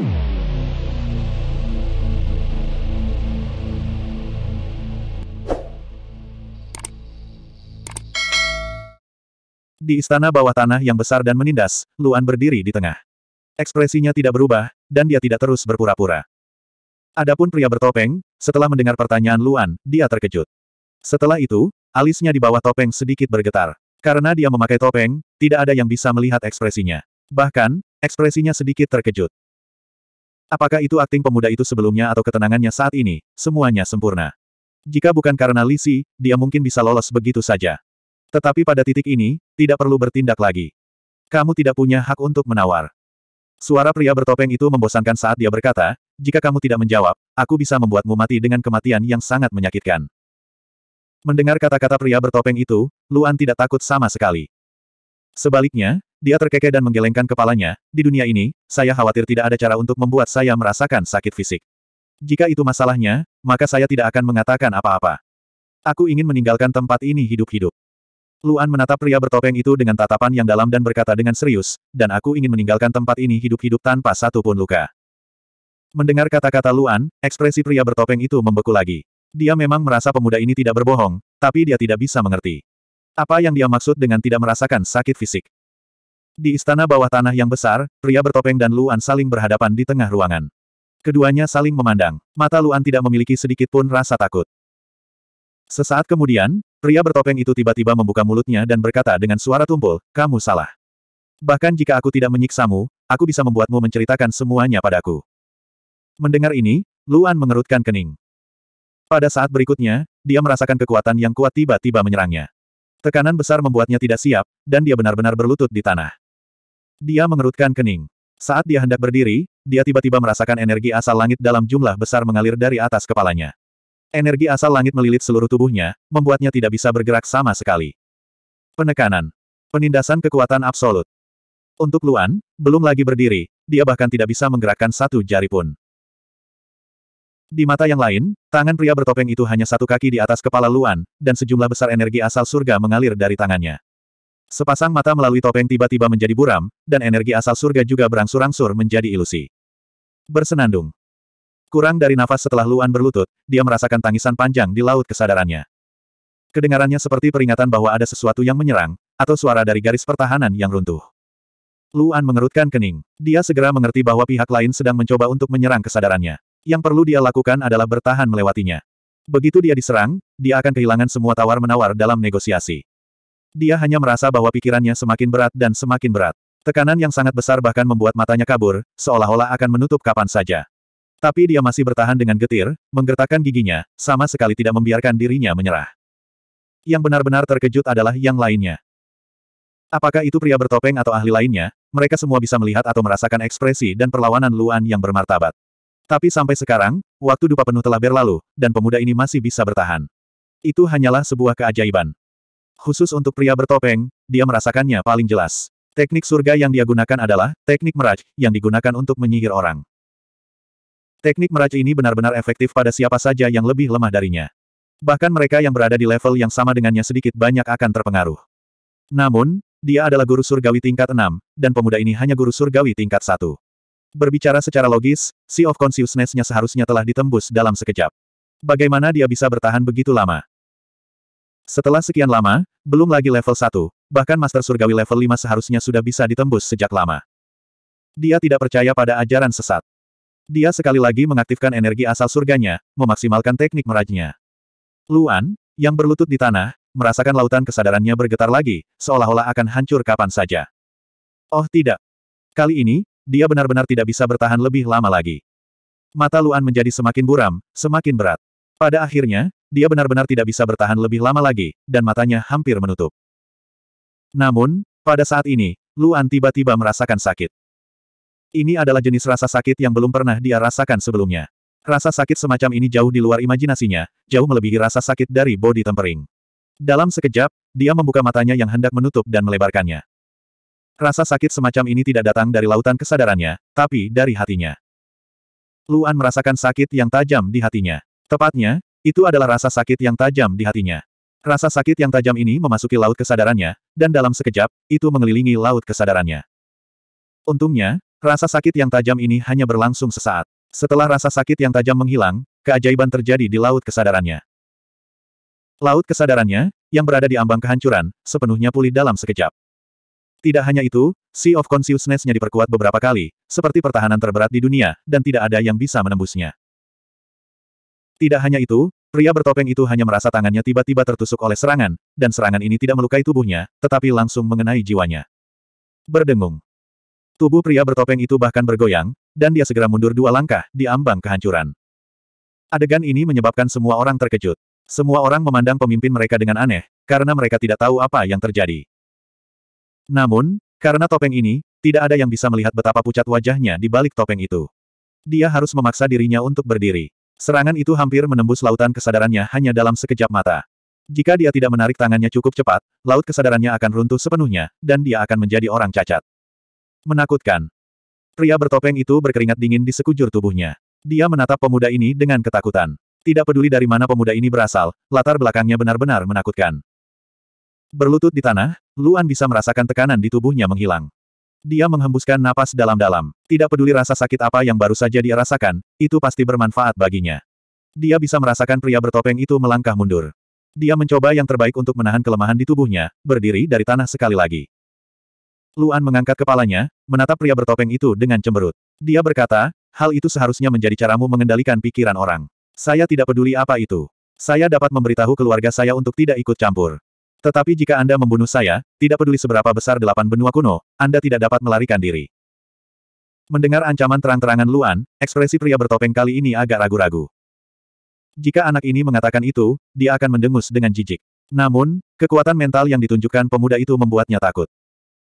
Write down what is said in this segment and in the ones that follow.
Di istana bawah tanah yang besar dan menindas, Luan berdiri di tengah. Ekspresinya tidak berubah, dan dia tidak terus berpura-pura. Adapun pria bertopeng, setelah mendengar pertanyaan Luan, dia terkejut. Setelah itu, alisnya di bawah topeng sedikit bergetar. Karena dia memakai topeng, tidak ada yang bisa melihat ekspresinya. Bahkan, ekspresinya sedikit terkejut. Apakah itu akting pemuda itu sebelumnya atau ketenangannya saat ini, semuanya sempurna. Jika bukan karena Lisi, dia mungkin bisa lolos begitu saja. Tetapi pada titik ini, tidak perlu bertindak lagi. Kamu tidak punya hak untuk menawar. Suara pria bertopeng itu membosankan saat dia berkata, jika kamu tidak menjawab, aku bisa membuatmu mati dengan kematian yang sangat menyakitkan. Mendengar kata-kata pria bertopeng itu, Luan tidak takut sama sekali. Sebaliknya, dia terkekeh dan menggelengkan kepalanya, di dunia ini, saya khawatir tidak ada cara untuk membuat saya merasakan sakit fisik. Jika itu masalahnya, maka saya tidak akan mengatakan apa-apa. Aku ingin meninggalkan tempat ini hidup-hidup. Luan menatap pria bertopeng itu dengan tatapan yang dalam dan berkata dengan serius, dan aku ingin meninggalkan tempat ini hidup-hidup tanpa satupun luka. Mendengar kata-kata Luan, ekspresi pria bertopeng itu membeku lagi. Dia memang merasa pemuda ini tidak berbohong, tapi dia tidak bisa mengerti. Apa yang dia maksud dengan tidak merasakan sakit fisik? Di istana bawah tanah yang besar, pria bertopeng dan Luan saling berhadapan di tengah ruangan. Keduanya saling memandang. Mata Luan tidak memiliki sedikit pun rasa takut. Sesaat kemudian, pria bertopeng itu tiba-tiba membuka mulutnya dan berkata dengan suara tumpul, kamu salah. Bahkan jika aku tidak menyiksamu, aku bisa membuatmu menceritakan semuanya padaku. Mendengar ini, Luan mengerutkan kening. Pada saat berikutnya, dia merasakan kekuatan yang kuat tiba-tiba menyerangnya. Tekanan besar membuatnya tidak siap, dan dia benar-benar berlutut di tanah. Dia mengerutkan kening. Saat dia hendak berdiri, dia tiba-tiba merasakan energi asal langit dalam jumlah besar mengalir dari atas kepalanya. Energi asal langit melilit seluruh tubuhnya, membuatnya tidak bisa bergerak sama sekali. Penekanan. Penindasan kekuatan absolut. Untuk Luan, belum lagi berdiri, dia bahkan tidak bisa menggerakkan satu jari pun. Di mata yang lain, tangan pria bertopeng itu hanya satu kaki di atas kepala Luan, dan sejumlah besar energi asal surga mengalir dari tangannya. Sepasang mata melalui topeng tiba-tiba menjadi buram, dan energi asal surga juga berangsur-angsur menjadi ilusi. Bersenandung. Kurang dari nafas setelah Luan berlutut, dia merasakan tangisan panjang di laut kesadarannya. Kedengarannya seperti peringatan bahwa ada sesuatu yang menyerang, atau suara dari garis pertahanan yang runtuh. Luan mengerutkan kening. Dia segera mengerti bahwa pihak lain sedang mencoba untuk menyerang kesadarannya. Yang perlu dia lakukan adalah bertahan melewatinya. Begitu dia diserang, dia akan kehilangan semua tawar-menawar dalam negosiasi. Dia hanya merasa bahwa pikirannya semakin berat dan semakin berat. Tekanan yang sangat besar bahkan membuat matanya kabur, seolah-olah akan menutup kapan saja. Tapi dia masih bertahan dengan getir, menggertakkan giginya, sama sekali tidak membiarkan dirinya menyerah. Yang benar-benar terkejut adalah yang lainnya. Apakah itu pria bertopeng atau ahli lainnya, mereka semua bisa melihat atau merasakan ekspresi dan perlawanan Luan yang bermartabat. Tapi sampai sekarang, waktu dupa penuh telah berlalu, dan pemuda ini masih bisa bertahan. Itu hanyalah sebuah keajaiban. Khusus untuk pria bertopeng, dia merasakannya paling jelas. Teknik surga yang dia gunakan adalah teknik meraj, yang digunakan untuk menyihir orang. Teknik meraj ini benar-benar efektif pada siapa saja yang lebih lemah darinya. Bahkan mereka yang berada di level yang sama dengannya sedikit banyak akan terpengaruh. Namun, dia adalah guru surgawi tingkat 6, dan pemuda ini hanya guru surgawi tingkat 1. Berbicara secara logis, Sea of Consciousness-nya seharusnya telah ditembus dalam sekejap. Bagaimana dia bisa bertahan begitu lama? Setelah sekian lama, belum lagi level 1, bahkan Master Surgawi level 5 seharusnya sudah bisa ditembus sejak lama. Dia tidak percaya pada ajaran sesat. Dia sekali lagi mengaktifkan energi asal surganya, memaksimalkan teknik merajnya. Luan, yang berlutut di tanah, merasakan lautan kesadarannya bergetar lagi, seolah-olah akan hancur kapan saja. Oh tidak. Kali ini, dia benar-benar tidak bisa bertahan lebih lama lagi. Mata Luan menjadi semakin buram, semakin berat. Pada akhirnya, dia benar-benar tidak bisa bertahan lebih lama lagi, dan matanya hampir menutup. Namun, pada saat ini, Luan tiba-tiba merasakan sakit. Ini adalah jenis rasa sakit yang belum pernah dia rasakan sebelumnya. Rasa sakit semacam ini jauh di luar imajinasinya, jauh melebihi rasa sakit dari body tempering. Dalam sekejap, dia membuka matanya yang hendak menutup dan melebarkannya. Rasa sakit semacam ini tidak datang dari lautan kesadarannya, tapi dari hatinya. Luan merasakan sakit yang tajam di hatinya. Tepatnya, itu adalah rasa sakit yang tajam di hatinya. Rasa sakit yang tajam ini memasuki laut kesadarannya, dan dalam sekejap, itu mengelilingi laut kesadarannya. Untungnya, rasa sakit yang tajam ini hanya berlangsung sesaat. Setelah rasa sakit yang tajam menghilang, keajaiban terjadi di laut kesadarannya. Laut kesadarannya, yang berada di ambang kehancuran, sepenuhnya pulih dalam sekejap. Tidak hanya itu, Sea of Consciousness-nya diperkuat beberapa kali, seperti pertahanan terberat di dunia, dan tidak ada yang bisa menembusnya. Tidak hanya itu, pria bertopeng itu hanya merasa tangannya tiba-tiba tertusuk oleh serangan, dan serangan ini tidak melukai tubuhnya, tetapi langsung mengenai jiwanya. Berdengung. Tubuh pria bertopeng itu bahkan bergoyang, dan dia segera mundur dua langkah, di ambang kehancuran. Adegan ini menyebabkan semua orang terkejut. Semua orang memandang pemimpin mereka dengan aneh, karena mereka tidak tahu apa yang terjadi. Namun, karena topeng ini, tidak ada yang bisa melihat betapa pucat wajahnya di balik topeng itu. Dia harus memaksa dirinya untuk berdiri. Serangan itu hampir menembus lautan kesadarannya hanya dalam sekejap mata. Jika dia tidak menarik tangannya cukup cepat, laut kesadarannya akan runtuh sepenuhnya, dan dia akan menjadi orang cacat. Menakutkan. Pria bertopeng itu berkeringat dingin di sekujur tubuhnya. Dia menatap pemuda ini dengan ketakutan. Tidak peduli dari mana pemuda ini berasal, latar belakangnya benar-benar menakutkan. Berlutut di tanah, Luan bisa merasakan tekanan di tubuhnya menghilang. Dia menghembuskan napas dalam-dalam. Tidak peduli rasa sakit apa yang baru saja dia rasakan, itu pasti bermanfaat baginya. Dia bisa merasakan pria bertopeng itu melangkah mundur. Dia mencoba yang terbaik untuk menahan kelemahan di tubuhnya, berdiri dari tanah sekali lagi. Luan mengangkat kepalanya, menatap pria bertopeng itu dengan cemberut. Dia berkata, hal itu seharusnya menjadi caramu mengendalikan pikiran orang. Saya tidak peduli apa itu. Saya dapat memberitahu keluarga saya untuk tidak ikut campur. Tetapi jika Anda membunuh saya, tidak peduli seberapa besar delapan benua kuno, Anda tidak dapat melarikan diri. Mendengar ancaman terang-terangan Luan, ekspresi pria bertopeng kali ini agak ragu-ragu. Jika anak ini mengatakan itu, dia akan mendengus dengan jijik. Namun, kekuatan mental yang ditunjukkan pemuda itu membuatnya takut.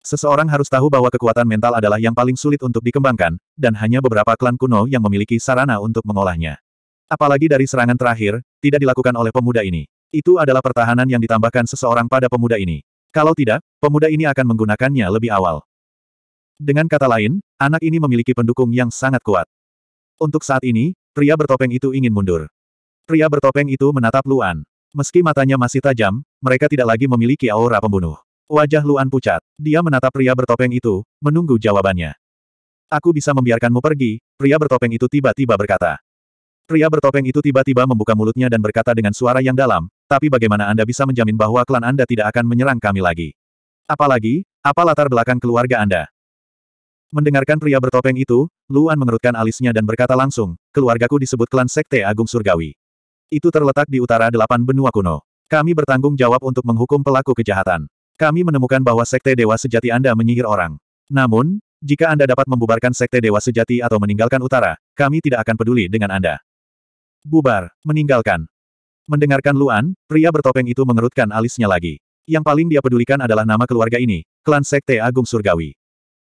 Seseorang harus tahu bahwa kekuatan mental adalah yang paling sulit untuk dikembangkan, dan hanya beberapa klan kuno yang memiliki sarana untuk mengolahnya. Apalagi dari serangan terakhir, tidak dilakukan oleh pemuda ini. Itu adalah pertahanan yang ditambahkan seseorang pada pemuda ini. Kalau tidak, pemuda ini akan menggunakannya lebih awal. Dengan kata lain, anak ini memiliki pendukung yang sangat kuat. Untuk saat ini, pria bertopeng itu ingin mundur. Pria bertopeng itu menatap Luan. Meski matanya masih tajam, mereka tidak lagi memiliki aura pembunuh. Wajah Luan pucat. Dia menatap pria bertopeng itu, menunggu jawabannya. Aku bisa membiarkanmu pergi, pria bertopeng itu tiba-tiba berkata. Pria bertopeng itu tiba-tiba membuka mulutnya dan berkata dengan suara yang dalam, tapi bagaimana Anda bisa menjamin bahwa klan Anda tidak akan menyerang kami lagi? Apalagi, apa latar belakang keluarga Anda? Mendengarkan pria bertopeng itu, Luan mengerutkan alisnya dan berkata langsung, keluargaku disebut klan Sekte Agung Surgawi. Itu terletak di utara delapan benua kuno. Kami bertanggung jawab untuk menghukum pelaku kejahatan. Kami menemukan bahwa Sekte Dewa Sejati Anda menyihir orang. Namun, jika Anda dapat membubarkan Sekte Dewa Sejati atau meninggalkan utara, kami tidak akan peduli dengan Anda. Bubar, meninggalkan, Mendengarkan Luan, pria bertopeng itu mengerutkan alisnya lagi. Yang paling dia pedulikan adalah nama keluarga ini, klan Sekte Agung Surgawi.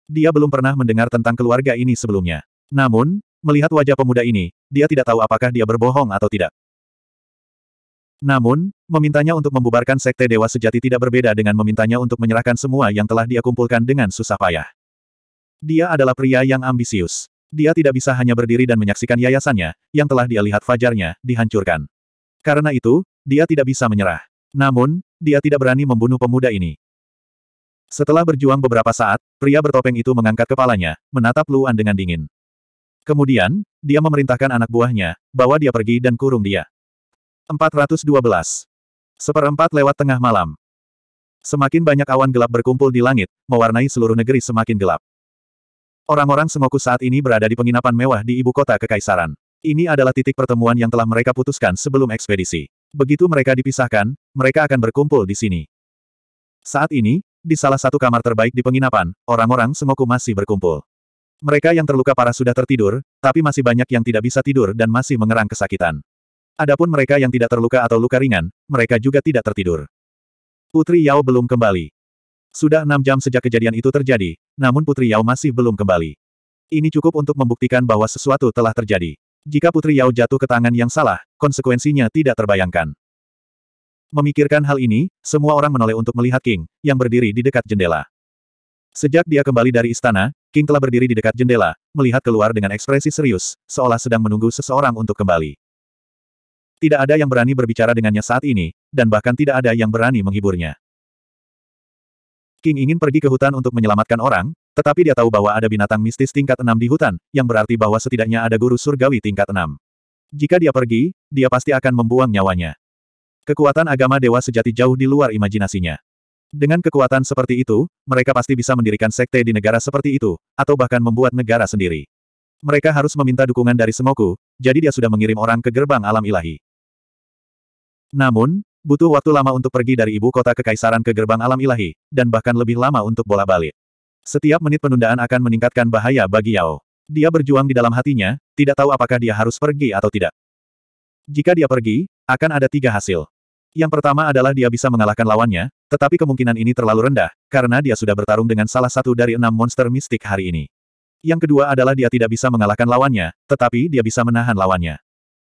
Dia belum pernah mendengar tentang keluarga ini sebelumnya. Namun, melihat wajah pemuda ini, dia tidak tahu apakah dia berbohong atau tidak. Namun, memintanya untuk membubarkan Sekte Dewa Sejati tidak berbeda dengan memintanya untuk menyerahkan semua yang telah dia kumpulkan dengan susah payah. Dia adalah pria yang ambisius. Dia tidak bisa hanya berdiri dan menyaksikan yayasannya, yang telah dia lihat fajarnya, dihancurkan. Karena itu, dia tidak bisa menyerah. Namun, dia tidak berani membunuh pemuda ini. Setelah berjuang beberapa saat, pria bertopeng itu mengangkat kepalanya, menatap Luan dengan dingin. Kemudian, dia memerintahkan anak buahnya, bawa dia pergi dan kurung dia. 412. Seperempat lewat tengah malam. Semakin banyak awan gelap berkumpul di langit, mewarnai seluruh negeri semakin gelap. Orang-orang Sengoku saat ini berada di penginapan mewah di ibu kota kekaisaran. Ini adalah titik pertemuan yang telah mereka putuskan sebelum ekspedisi. Begitu mereka dipisahkan, mereka akan berkumpul di sini. Saat ini, di salah satu kamar terbaik di penginapan, orang-orang Sengoku masih berkumpul. Mereka yang terluka parah sudah tertidur, tapi masih banyak yang tidak bisa tidur dan masih mengerang kesakitan. Adapun mereka yang tidak terluka atau luka ringan, mereka juga tidak tertidur. Putri Yao belum kembali. Sudah enam jam sejak kejadian itu terjadi, namun Putri Yao masih belum kembali. Ini cukup untuk membuktikan bahwa sesuatu telah terjadi. Jika Putri Yao jatuh ke tangan yang salah, konsekuensinya tidak terbayangkan. Memikirkan hal ini, semua orang menoleh untuk melihat King, yang berdiri di dekat jendela. Sejak dia kembali dari istana, King telah berdiri di dekat jendela, melihat keluar dengan ekspresi serius, seolah sedang menunggu seseorang untuk kembali. Tidak ada yang berani berbicara dengannya saat ini, dan bahkan tidak ada yang berani menghiburnya. King ingin pergi ke hutan untuk menyelamatkan orang, tetapi dia tahu bahwa ada binatang mistis tingkat enam di hutan, yang berarti bahwa setidaknya ada guru surgawi tingkat enam. Jika dia pergi, dia pasti akan membuang nyawanya. Kekuatan agama dewa sejati jauh di luar imajinasinya. Dengan kekuatan seperti itu, mereka pasti bisa mendirikan sekte di negara seperti itu, atau bahkan membuat negara sendiri. Mereka harus meminta dukungan dari Semoku, jadi dia sudah mengirim orang ke gerbang alam ilahi. Namun, butuh waktu lama untuk pergi dari ibu kota kekaisaran ke gerbang alam ilahi, dan bahkan lebih lama untuk bola balik. Setiap menit penundaan akan meningkatkan bahaya bagi Yao. Dia berjuang di dalam hatinya, tidak tahu apakah dia harus pergi atau tidak. Jika dia pergi, akan ada tiga hasil. Yang pertama adalah dia bisa mengalahkan lawannya, tetapi kemungkinan ini terlalu rendah, karena dia sudah bertarung dengan salah satu dari enam monster mistik hari ini. Yang kedua adalah dia tidak bisa mengalahkan lawannya, tetapi dia bisa menahan lawannya.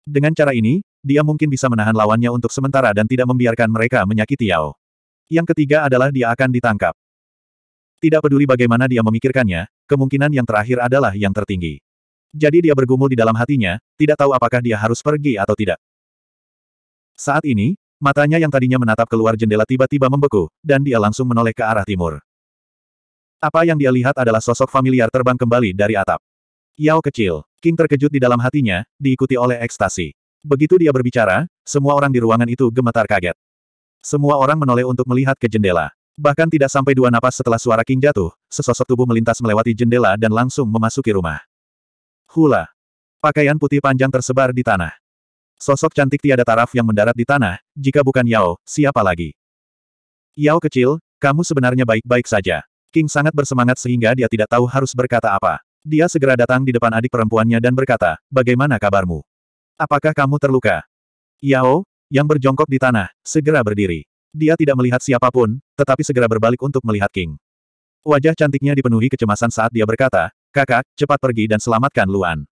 Dengan cara ini, dia mungkin bisa menahan lawannya untuk sementara dan tidak membiarkan mereka menyakiti Yao. Yang ketiga adalah dia akan ditangkap. Tidak peduli bagaimana dia memikirkannya, kemungkinan yang terakhir adalah yang tertinggi. Jadi dia bergumul di dalam hatinya, tidak tahu apakah dia harus pergi atau tidak. Saat ini, matanya yang tadinya menatap keluar jendela tiba-tiba membeku, dan dia langsung menoleh ke arah timur. Apa yang dia lihat adalah sosok familiar terbang kembali dari atap. Yao kecil, King terkejut di dalam hatinya, diikuti oleh ekstasi. Begitu dia berbicara, semua orang di ruangan itu gemetar kaget. Semua orang menoleh untuk melihat ke jendela. Bahkan tidak sampai dua napas setelah suara King jatuh, sesosok tubuh melintas melewati jendela dan langsung memasuki rumah. Hula. Pakaian putih panjang tersebar di tanah. Sosok cantik tiada taraf yang mendarat di tanah, jika bukan Yao, siapa lagi? Yao kecil, kamu sebenarnya baik-baik saja. King sangat bersemangat sehingga dia tidak tahu harus berkata apa. Dia segera datang di depan adik perempuannya dan berkata, bagaimana kabarmu? Apakah kamu terluka? Yao, yang berjongkok di tanah, segera berdiri. Dia tidak melihat siapapun, tetapi segera berbalik untuk melihat King. Wajah cantiknya dipenuhi kecemasan saat dia berkata, kakak, cepat pergi dan selamatkan Luan.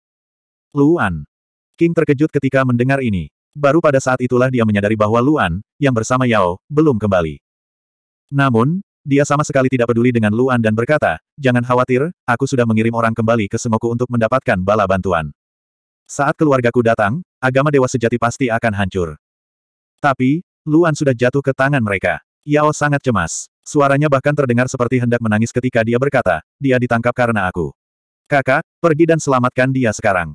Luan. King terkejut ketika mendengar ini. Baru pada saat itulah dia menyadari bahwa Luan, yang bersama Yao, belum kembali. Namun, dia sama sekali tidak peduli dengan Luan dan berkata, jangan khawatir, aku sudah mengirim orang kembali ke Semoku untuk mendapatkan bala bantuan. Saat keluargaku datang, agama dewa sejati pasti akan hancur. Tapi, Luan sudah jatuh ke tangan mereka. Yao sangat cemas. Suaranya bahkan terdengar seperti hendak menangis ketika dia berkata, dia ditangkap karena aku. Kakak, pergi dan selamatkan dia sekarang.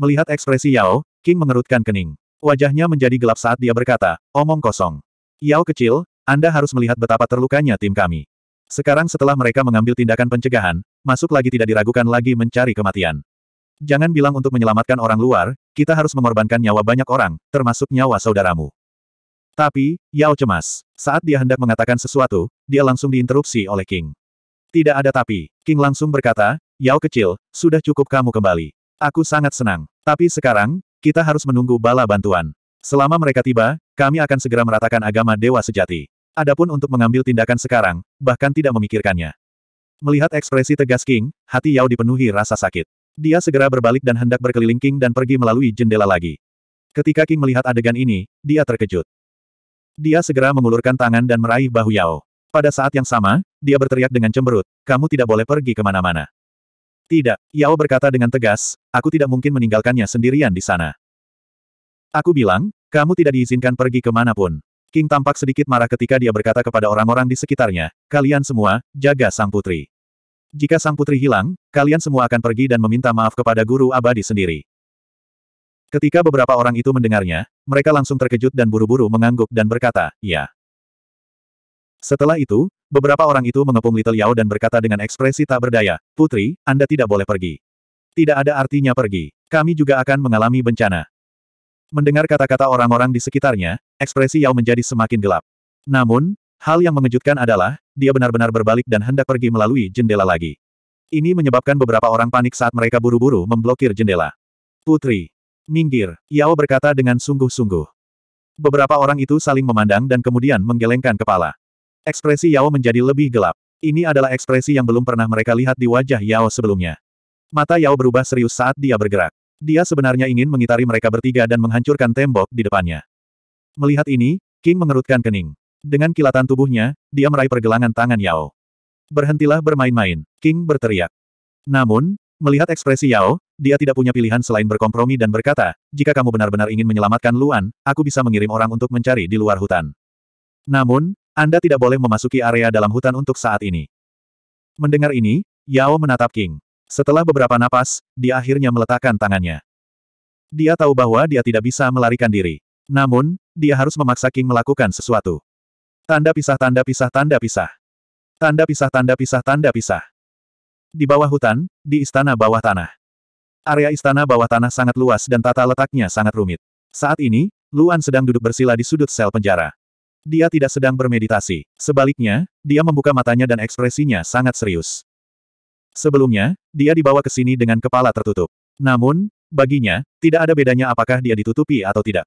Melihat ekspresi Yao, King mengerutkan kening. Wajahnya menjadi gelap saat dia berkata, omong kosong. Yao kecil, Anda harus melihat betapa terlukanya tim kami. Sekarang setelah mereka mengambil tindakan pencegahan, masuk lagi tidak diragukan lagi mencari kematian. Jangan bilang untuk menyelamatkan orang luar, kita harus mengorbankan nyawa banyak orang, termasuk nyawa saudaramu. Tapi, Yao cemas. Saat dia hendak mengatakan sesuatu, dia langsung diinterupsi oleh King. Tidak ada tapi. King langsung berkata, Yao kecil, sudah cukup kamu kembali. Aku sangat senang. Tapi sekarang, kita harus menunggu bala bantuan. Selama mereka tiba, kami akan segera meratakan agama dewa sejati. Adapun untuk mengambil tindakan sekarang, bahkan tidak memikirkannya. Melihat ekspresi tegas King, hati Yao dipenuhi rasa sakit. Dia segera berbalik dan hendak berkeliling King dan pergi melalui jendela lagi. Ketika King melihat adegan ini, dia terkejut. Dia segera mengulurkan tangan dan meraih bahu Yao. Pada saat yang sama, dia berteriak dengan cemberut, kamu tidak boleh pergi kemana-mana. Tidak, Yao berkata dengan tegas, aku tidak mungkin meninggalkannya sendirian di sana. Aku bilang, kamu tidak diizinkan pergi kemanapun. King tampak sedikit marah ketika dia berkata kepada orang-orang di sekitarnya, kalian semua, jaga sang putri. Jika sang putri hilang, kalian semua akan pergi dan meminta maaf kepada guru abadi sendiri. Ketika beberapa orang itu mendengarnya, mereka langsung terkejut dan buru-buru mengangguk dan berkata, ya. Setelah itu, beberapa orang itu mengepung Little Yao dan berkata dengan ekspresi tak berdaya, Putri, Anda tidak boleh pergi. Tidak ada artinya pergi. Kami juga akan mengalami bencana. Mendengar kata-kata orang-orang di sekitarnya, ekspresi Yao menjadi semakin gelap. Namun, hal yang mengejutkan adalah, dia benar-benar berbalik dan hendak pergi melalui jendela lagi. Ini menyebabkan beberapa orang panik saat mereka buru-buru memblokir jendela. Putri, Minggir, Yao berkata dengan sungguh-sungguh. Beberapa orang itu saling memandang dan kemudian menggelengkan kepala. Ekspresi Yao menjadi lebih gelap. Ini adalah ekspresi yang belum pernah mereka lihat di wajah Yao sebelumnya. Mata Yao berubah serius saat dia bergerak. Dia sebenarnya ingin mengitari mereka bertiga dan menghancurkan tembok di depannya. Melihat ini, King mengerutkan kening. Dengan kilatan tubuhnya, dia meraih pergelangan tangan Yao. Berhentilah bermain-main, King berteriak. Namun, melihat ekspresi Yao, dia tidak punya pilihan selain berkompromi dan berkata, jika kamu benar-benar ingin menyelamatkan Luan, aku bisa mengirim orang untuk mencari di luar hutan. Namun, Anda tidak boleh memasuki area dalam hutan untuk saat ini. Mendengar ini, Yao menatap King. Setelah beberapa napas, dia akhirnya meletakkan tangannya. Dia tahu bahwa dia tidak bisa melarikan diri. Namun, dia harus memaksa King melakukan sesuatu. Tanda pisah tanda pisah tanda pisah. Tanda pisah tanda pisah tanda pisah. Di bawah hutan, di istana bawah tanah. Area istana bawah tanah sangat luas dan tata letaknya sangat rumit. Saat ini, Luan sedang duduk bersila di sudut sel penjara. Dia tidak sedang bermeditasi. Sebaliknya, dia membuka matanya dan ekspresinya sangat serius. Sebelumnya, dia dibawa ke sini dengan kepala tertutup. Namun, baginya, tidak ada bedanya apakah dia ditutupi atau tidak.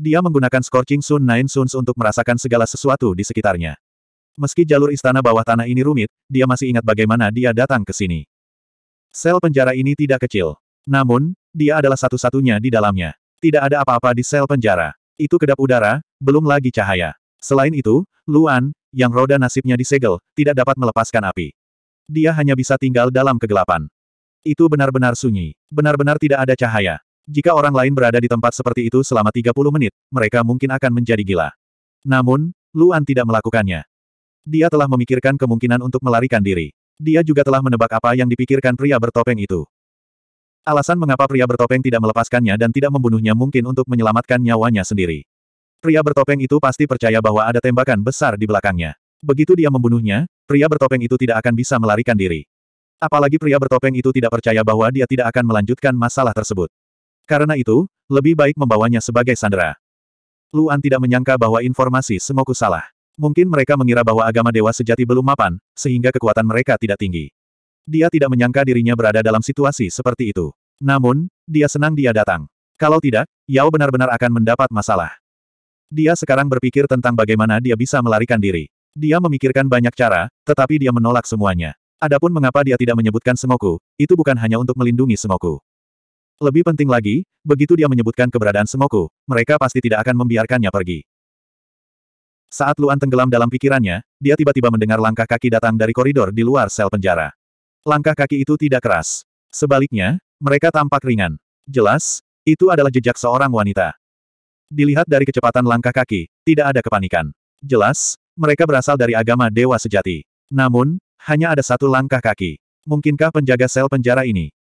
Dia menggunakan scorching sun nine suns untuk merasakan segala sesuatu di sekitarnya. Meski jalur istana bawah tanah ini rumit, dia masih ingat bagaimana dia datang ke sini. Sel penjara ini tidak kecil. Namun, dia adalah satu-satunya di dalamnya. Tidak ada apa-apa di sel penjara. Itu kedap udara, belum lagi cahaya. Selain itu, Luan, yang roda nasibnya disegel, tidak dapat melepaskan api. Dia hanya bisa tinggal dalam kegelapan. Itu benar-benar sunyi. Benar-benar tidak ada cahaya. Jika orang lain berada di tempat seperti itu selama 30 menit, mereka mungkin akan menjadi gila. Namun, Luan tidak melakukannya. Dia telah memikirkan kemungkinan untuk melarikan diri. Dia juga telah menebak apa yang dipikirkan pria bertopeng itu. Alasan mengapa pria bertopeng tidak melepaskannya dan tidak membunuhnya mungkin untuk menyelamatkan nyawanya sendiri. Pria bertopeng itu pasti percaya bahwa ada tembakan besar di belakangnya. Begitu dia membunuhnya, pria bertopeng itu tidak akan bisa melarikan diri. Apalagi pria bertopeng itu tidak percaya bahwa dia tidak akan melanjutkan masalah tersebut. Karena itu, lebih baik membawanya sebagai sandera. Luan tidak menyangka bahwa informasi Semoku salah. Mungkin mereka mengira bahwa agama dewa sejati belum mapan, sehingga kekuatan mereka tidak tinggi. Dia tidak menyangka dirinya berada dalam situasi seperti itu. Namun, dia senang dia datang. Kalau tidak, Yao benar-benar akan mendapat masalah. Dia sekarang berpikir tentang bagaimana dia bisa melarikan diri. Dia memikirkan banyak cara, tetapi dia menolak semuanya. Adapun mengapa dia tidak menyebutkan Sengoku, itu bukan hanya untuk melindungi Sengoku. Lebih penting lagi, begitu dia menyebutkan keberadaan Sengoku, mereka pasti tidak akan membiarkannya pergi. Saat Luan tenggelam dalam pikirannya, dia tiba-tiba mendengar langkah kaki datang dari koridor di luar sel penjara. Langkah kaki itu tidak keras. Sebaliknya, mereka tampak ringan. Jelas, itu adalah jejak seorang wanita. Dilihat dari kecepatan langkah kaki, tidak ada kepanikan. Jelas, mereka berasal dari agama dewa sejati. Namun, hanya ada satu langkah kaki. Mungkinkah penjaga sel penjara ini?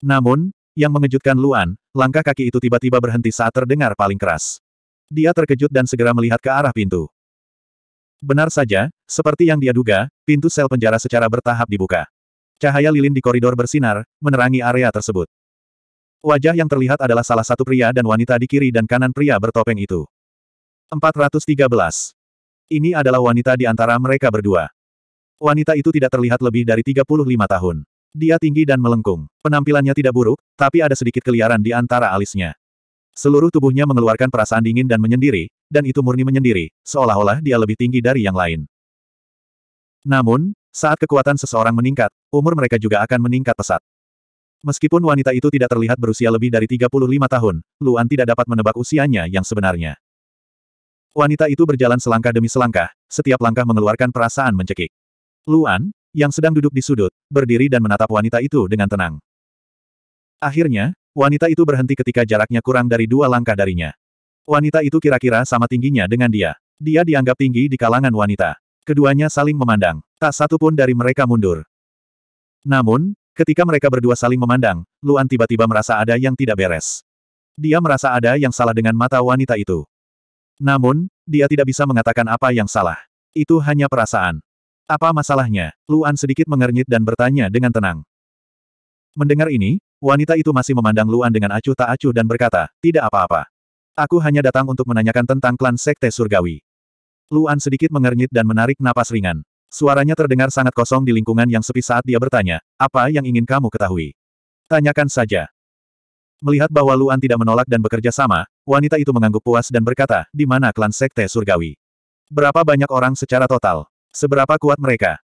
Namun, yang mengejutkan Luan, langkah kaki itu tiba-tiba berhenti saat terdengar paling keras. Dia terkejut dan segera melihat ke arah pintu. Benar saja, seperti yang dia duga, pintu sel penjara secara bertahap dibuka. Cahaya lilin di koridor bersinar, menerangi area tersebut. Wajah yang terlihat adalah salah satu pria dan wanita di kiri dan kanan pria bertopeng itu. 413. Ini adalah wanita di antara mereka berdua. Wanita itu tidak terlihat lebih dari 35 tahun. Dia tinggi dan melengkung. Penampilannya tidak buruk, tapi ada sedikit keliaran di antara alisnya. Seluruh tubuhnya mengeluarkan perasaan dingin dan menyendiri, dan itu murni menyendiri, seolah-olah dia lebih tinggi dari yang lain. Namun, saat kekuatan seseorang meningkat, umur mereka juga akan meningkat pesat. Meskipun wanita itu tidak terlihat berusia lebih dari 35 tahun, Luan tidak dapat menebak usianya yang sebenarnya. Wanita itu berjalan selangkah demi selangkah, setiap langkah mengeluarkan perasaan mencekik. Luan, yang sedang duduk di sudut, berdiri dan menatap wanita itu dengan tenang. Akhirnya, wanita itu berhenti ketika jaraknya kurang dari dua langkah darinya. Wanita itu kira-kira sama tingginya dengan dia. Dia dianggap tinggi di kalangan wanita. Keduanya saling memandang. Tak satu pun dari mereka mundur. Namun, ketika mereka berdua saling memandang, Luan tiba-tiba merasa ada yang tidak beres. Dia merasa ada yang salah dengan mata wanita itu. Namun, dia tidak bisa mengatakan apa yang salah. Itu hanya perasaan. Apa masalahnya? Luan sedikit mengernyit dan bertanya dengan tenang. Mendengar ini, wanita itu masih memandang Luan dengan acuh tak acuh dan berkata, tidak apa-apa. Aku hanya datang untuk menanyakan tentang klan Sekte Surgawi. Luan sedikit mengernyit dan menarik napas ringan. Suaranya terdengar sangat kosong di lingkungan yang sepi saat dia bertanya, apa yang ingin kamu ketahui? Tanyakan saja. Melihat bahwa Luan tidak menolak dan bekerja sama, wanita itu mengangguk puas dan berkata, di mana klan Sekte Surgawi? Berapa banyak orang secara total? Seberapa kuat mereka?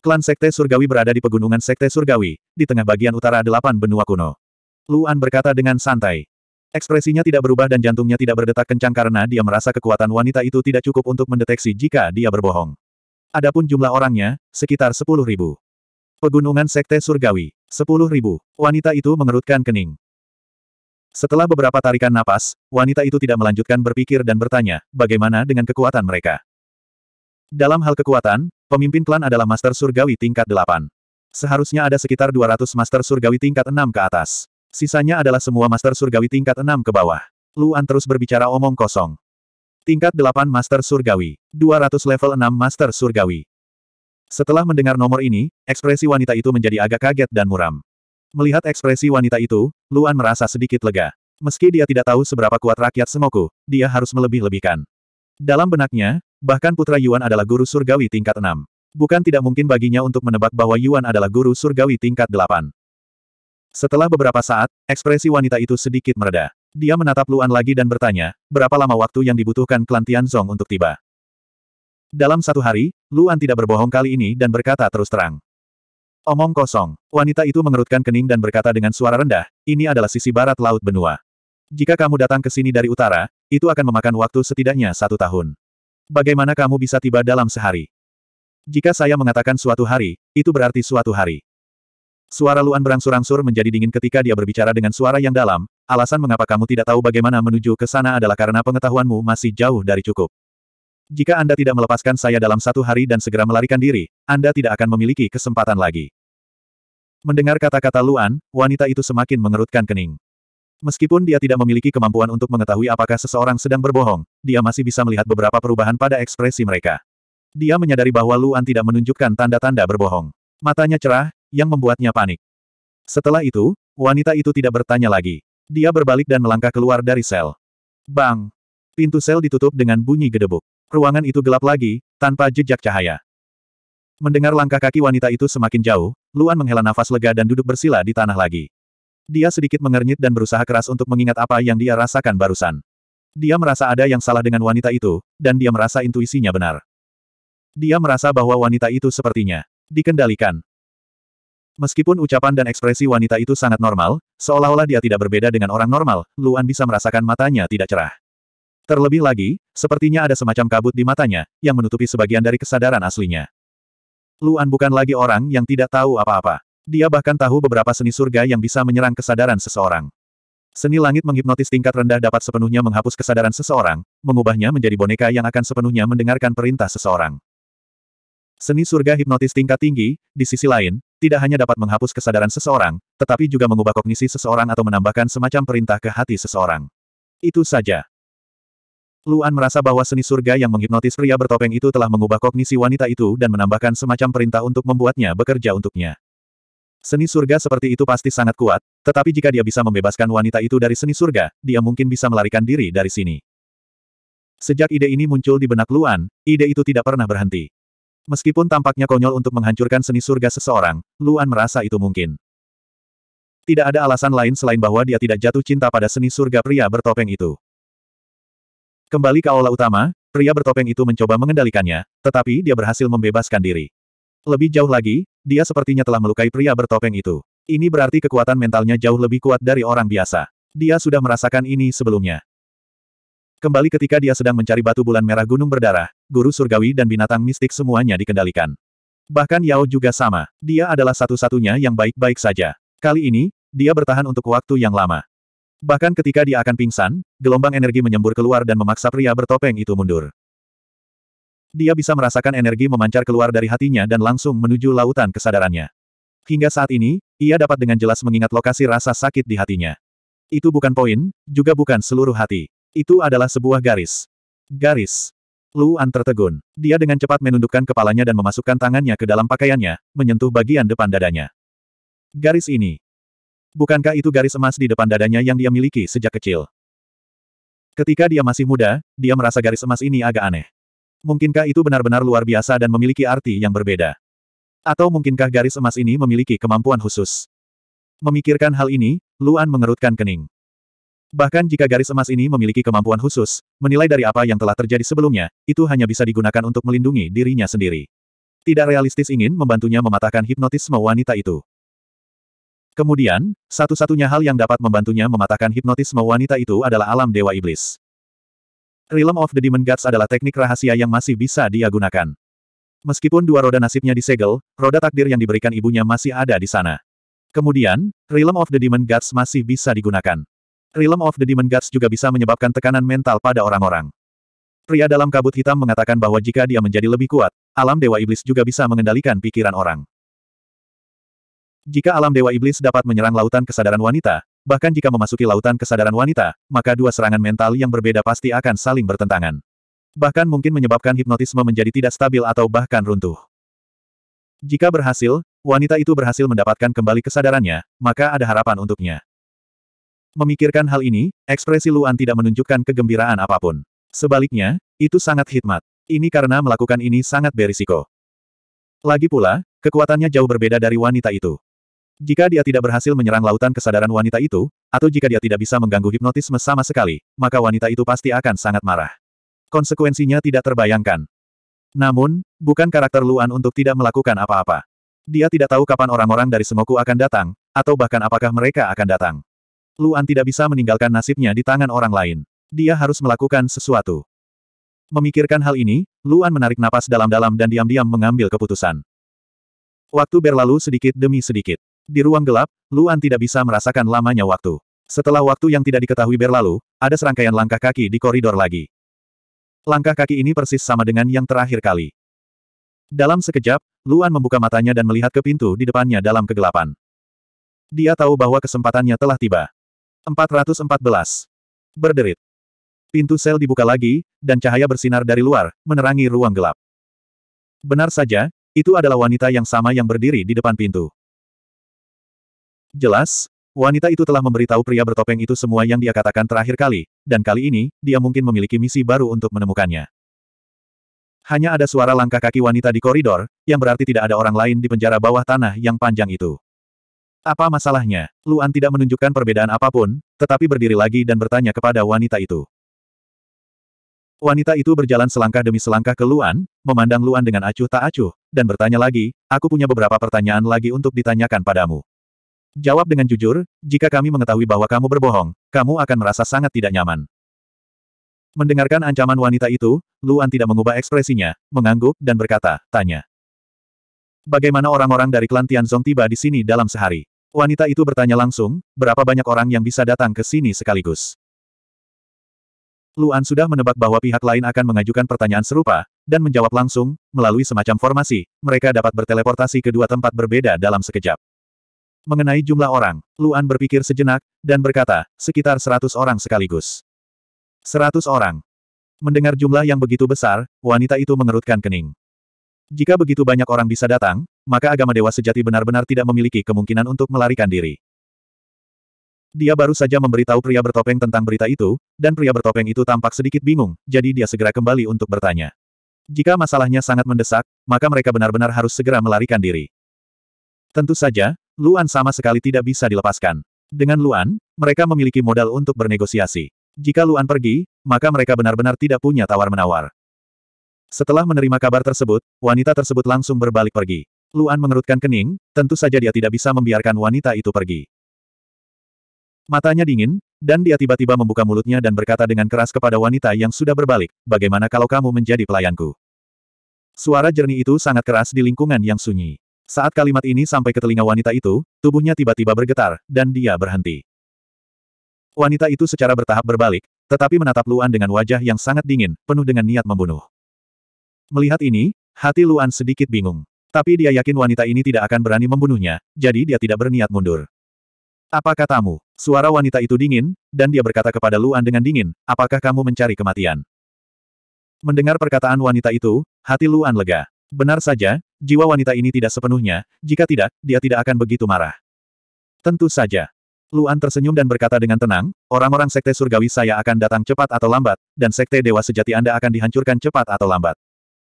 Klan Sekte Surgawi berada di pegunungan Sekte Surgawi, di tengah bagian utara delapan benua kuno. Luan berkata dengan santai. Ekspresinya tidak berubah dan jantungnya tidak berdetak kencang karena dia merasa kekuatan wanita itu tidak cukup untuk mendeteksi jika dia berbohong. Adapun jumlah orangnya, sekitar sepuluh ribu. Pegunungan Sekte Surgawi, sepuluh ribu. Wanita itu mengerutkan kening. Setelah beberapa tarikan napas, wanita itu tidak melanjutkan berpikir dan bertanya, bagaimana dengan kekuatan mereka? Dalam hal kekuatan, pemimpin klan adalah Master Surgawi tingkat delapan. Seharusnya ada sekitar 200 Master Surgawi tingkat 6 ke atas. Sisanya adalah semua master surgawi tingkat 6 ke bawah. Luan terus berbicara omong kosong. Tingkat 8 master surgawi. 200 level 6 master surgawi. Setelah mendengar nomor ini, ekspresi wanita itu menjadi agak kaget dan muram. Melihat ekspresi wanita itu, Luan merasa sedikit lega. Meski dia tidak tahu seberapa kuat rakyat Semoku, dia harus melebih-lebihkan. Dalam benaknya, bahkan Putra Yuan adalah guru surgawi tingkat 6. Bukan tidak mungkin baginya untuk menebak bahwa Yuan adalah guru surgawi tingkat 8. Setelah beberapa saat, ekspresi wanita itu sedikit mereda. Dia menatap Luan lagi dan bertanya, berapa lama waktu yang dibutuhkan klan Tianzong untuk tiba? Dalam satu hari, Luan tidak berbohong kali ini dan berkata terus terang. Omong kosong, wanita itu mengerutkan kening dan berkata dengan suara rendah, ini adalah sisi barat laut benua. Jika kamu datang ke sini dari utara, itu akan memakan waktu setidaknya satu tahun. Bagaimana kamu bisa tiba dalam sehari? Jika saya mengatakan suatu hari, itu berarti suatu hari. Suara Luan berangsur-angsur menjadi dingin ketika dia berbicara dengan suara yang dalam, alasan mengapa kamu tidak tahu bagaimana menuju ke sana adalah karena pengetahuanmu masih jauh dari cukup. Jika Anda tidak melepaskan saya dalam satu hari dan segera melarikan diri, Anda tidak akan memiliki kesempatan lagi. Mendengar kata-kata Luan, wanita itu semakin mengerutkan kening. Meskipun dia tidak memiliki kemampuan untuk mengetahui apakah seseorang sedang berbohong, dia masih bisa melihat beberapa perubahan pada ekspresi mereka. Dia menyadari bahwa Luan tidak menunjukkan tanda-tanda berbohong. Matanya cerah, yang membuatnya panik. Setelah itu, wanita itu tidak bertanya lagi. Dia berbalik dan melangkah keluar dari sel. Bang! Pintu sel ditutup dengan bunyi gedebuk. Ruangan itu gelap lagi, tanpa jejak cahaya. Mendengar langkah kaki wanita itu semakin jauh, Luan menghela nafas lega dan duduk bersila di tanah lagi. Dia sedikit mengernyit dan berusaha keras untuk mengingat apa yang dia rasakan barusan. Dia merasa ada yang salah dengan wanita itu, dan dia merasa intuisinya benar. Dia merasa bahwa wanita itu sepertinya dikendalikan. Meskipun ucapan dan ekspresi wanita itu sangat normal, seolah-olah dia tidak berbeda dengan orang normal, Luan bisa merasakan matanya tidak cerah. Terlebih lagi, sepertinya ada semacam kabut di matanya, yang menutupi sebagian dari kesadaran aslinya. Luan bukan lagi orang yang tidak tahu apa-apa. Dia bahkan tahu beberapa seni surga yang bisa menyerang kesadaran seseorang. Seni langit menghipnotis tingkat rendah dapat sepenuhnya menghapus kesadaran seseorang, mengubahnya menjadi boneka yang akan sepenuhnya mendengarkan perintah seseorang. Seni surga hipnotis tingkat tinggi, di sisi lain, tidak hanya dapat menghapus kesadaran seseorang, tetapi juga mengubah kognisi seseorang atau menambahkan semacam perintah ke hati seseorang. Itu saja. Luan merasa bahwa seni surga yang menghipnotis pria bertopeng itu telah mengubah kognisi wanita itu dan menambahkan semacam perintah untuk membuatnya bekerja untuknya. Seni surga seperti itu pasti sangat kuat, tetapi jika dia bisa membebaskan wanita itu dari seni surga, dia mungkin bisa melarikan diri dari sini. Sejak ide ini muncul di benak Luan, ide itu tidak pernah berhenti. Meskipun tampaknya konyol untuk menghancurkan seni surga seseorang, Luan merasa itu mungkin. Tidak ada alasan lain selain bahwa dia tidak jatuh cinta pada seni surga pria bertopeng itu. Kembali ke aula utama, pria bertopeng itu mencoba mengendalikannya, tetapi dia berhasil membebaskan diri. Lebih jauh lagi, dia sepertinya telah melukai pria bertopeng itu. Ini berarti kekuatan mentalnya jauh lebih kuat dari orang biasa. Dia sudah merasakan ini sebelumnya. Kembali ketika dia sedang mencari batu bulan merah gunung berdarah, guru surgawi dan binatang mistik semuanya dikendalikan. Bahkan Yao juga sama. Dia adalah satu-satunya yang baik-baik saja. Kali ini, dia bertahan untuk waktu yang lama. Bahkan ketika dia akan pingsan, gelombang energi menyembur keluar dan memaksa pria bertopeng itu mundur. Dia bisa merasakan energi memancar keluar dari hatinya dan langsung menuju lautan kesadarannya. Hingga saat ini, ia dapat dengan jelas mengingat lokasi rasa sakit di hatinya. Itu bukan poin, juga bukan seluruh hati. Itu adalah sebuah garis. Garis. Luan tertegun. Dia dengan cepat menundukkan kepalanya dan memasukkan tangannya ke dalam pakaiannya, menyentuh bagian depan dadanya. Garis ini. Bukankah itu garis emas di depan dadanya yang dia miliki sejak kecil? Ketika dia masih muda, dia merasa garis emas ini agak aneh. Mungkinkah itu benar-benar luar biasa dan memiliki arti yang berbeda? Atau mungkinkah garis emas ini memiliki kemampuan khusus? Memikirkan hal ini, Luan mengerutkan kening. Bahkan jika garis emas ini memiliki kemampuan khusus, menilai dari apa yang telah terjadi sebelumnya, itu hanya bisa digunakan untuk melindungi dirinya sendiri. Tidak realistis ingin membantunya mematahkan hipnotisme wanita itu. Kemudian, satu-satunya hal yang dapat membantunya mematahkan hipnotisme wanita itu adalah alam Dewa Iblis. Realm of the Demon Gods adalah teknik rahasia yang masih bisa dia gunakan. Meskipun dua roda nasibnya disegel, roda takdir yang diberikan ibunya masih ada di sana. Kemudian, Realm of the Demon Gods masih bisa digunakan. Realm of the Demon Gods juga bisa menyebabkan tekanan mental pada orang-orang. Pria dalam kabut hitam mengatakan bahwa jika dia menjadi lebih kuat, alam Dewa Iblis juga bisa mengendalikan pikiran orang. Jika alam Dewa Iblis dapat menyerang lautan kesadaran wanita, bahkan jika memasuki lautan kesadaran wanita, maka dua serangan mental yang berbeda pasti akan saling bertentangan. Bahkan mungkin menyebabkan hipnotisme menjadi tidak stabil atau bahkan runtuh. Jika berhasil, wanita itu berhasil mendapatkan kembali kesadarannya, maka ada harapan untuknya. Memikirkan hal ini, ekspresi Luan tidak menunjukkan kegembiraan apapun. Sebaliknya, itu sangat hikmat. Ini karena melakukan ini sangat berisiko. Lagi pula, kekuatannya jauh berbeda dari wanita itu. Jika dia tidak berhasil menyerang lautan kesadaran wanita itu, atau jika dia tidak bisa mengganggu hipnotisme sama sekali, maka wanita itu pasti akan sangat marah. Konsekuensinya tidak terbayangkan. Namun, bukan karakter Luan untuk tidak melakukan apa-apa. Dia tidak tahu kapan orang-orang dari Semoku akan datang, atau bahkan apakah mereka akan datang. Luan tidak bisa meninggalkan nasibnya di tangan orang lain. Dia harus melakukan sesuatu. Memikirkan hal ini, Luan menarik napas dalam-dalam dan diam-diam mengambil keputusan. Waktu berlalu sedikit demi sedikit. Di ruang gelap, Luan tidak bisa merasakan lamanya waktu. Setelah waktu yang tidak diketahui berlalu, ada serangkaian langkah kaki di koridor lagi. Langkah kaki ini persis sama dengan yang terakhir kali. Dalam sekejap, Luan membuka matanya dan melihat ke pintu di depannya dalam kegelapan. Dia tahu bahwa kesempatannya telah tiba. 414. Berderit. Pintu sel dibuka lagi, dan cahaya bersinar dari luar, menerangi ruang gelap. Benar saja, itu adalah wanita yang sama yang berdiri di depan pintu. Jelas, wanita itu telah memberitahu pria bertopeng itu semua yang dia katakan terakhir kali, dan kali ini, dia mungkin memiliki misi baru untuk menemukannya. Hanya ada suara langkah kaki wanita di koridor, yang berarti tidak ada orang lain di penjara bawah tanah yang panjang itu. Apa masalahnya? Luan tidak menunjukkan perbedaan apapun, tetapi berdiri lagi dan bertanya kepada wanita itu. Wanita itu berjalan selangkah demi selangkah ke Luan, memandang Luan dengan acuh tak acuh, dan bertanya lagi, aku punya beberapa pertanyaan lagi untuk ditanyakan padamu. Jawab dengan jujur, jika kami mengetahui bahwa kamu berbohong, kamu akan merasa sangat tidak nyaman. Mendengarkan ancaman wanita itu, Luan tidak mengubah ekspresinya, mengangguk dan berkata, tanya. Bagaimana orang-orang dari klan Tianzong tiba di sini dalam sehari? Wanita itu bertanya langsung, berapa banyak orang yang bisa datang ke sini sekaligus? Luan sudah menebak bahwa pihak lain akan mengajukan pertanyaan serupa, dan menjawab langsung, melalui semacam formasi, mereka dapat berteleportasi ke dua tempat berbeda dalam sekejap. Mengenai jumlah orang, Luan berpikir sejenak, dan berkata, sekitar seratus orang sekaligus. seratus orang. Mendengar jumlah yang begitu besar, wanita itu mengerutkan kening. Jika begitu banyak orang bisa datang, maka agama dewa sejati benar-benar tidak memiliki kemungkinan untuk melarikan diri. Dia baru saja memberitahu pria bertopeng tentang berita itu, dan pria bertopeng itu tampak sedikit bingung, jadi dia segera kembali untuk bertanya. Jika masalahnya sangat mendesak, maka mereka benar-benar harus segera melarikan diri. Tentu saja, Luan sama sekali tidak bisa dilepaskan. Dengan Luan, mereka memiliki modal untuk bernegosiasi. Jika Luan pergi, maka mereka benar-benar tidak punya tawar-menawar. Setelah menerima kabar tersebut, wanita tersebut langsung berbalik pergi. Luan mengerutkan kening, tentu saja dia tidak bisa membiarkan wanita itu pergi. Matanya dingin, dan dia tiba-tiba membuka mulutnya dan berkata dengan keras kepada wanita yang sudah berbalik, bagaimana kalau kamu menjadi pelayanku? Suara jernih itu sangat keras di lingkungan yang sunyi. Saat kalimat ini sampai ke telinga wanita itu, tubuhnya tiba-tiba bergetar, dan dia berhenti. Wanita itu secara bertahap berbalik, tetapi menatap Luan dengan wajah yang sangat dingin, penuh dengan niat membunuh. Melihat ini, hati Luan sedikit bingung. Tapi dia yakin wanita ini tidak akan berani membunuhnya, jadi dia tidak berniat mundur. Apa katamu? Suara wanita itu dingin, dan dia berkata kepada Luan dengan dingin, apakah kamu mencari kematian? Mendengar perkataan wanita itu, hati Luan lega. Benar saja, jiwa wanita ini tidak sepenuhnya, jika tidak, dia tidak akan begitu marah. Tentu saja. Luan tersenyum dan berkata dengan tenang, orang-orang sekte surgawi saya akan datang cepat atau lambat, dan sekte dewa sejati Anda akan dihancurkan cepat atau lambat.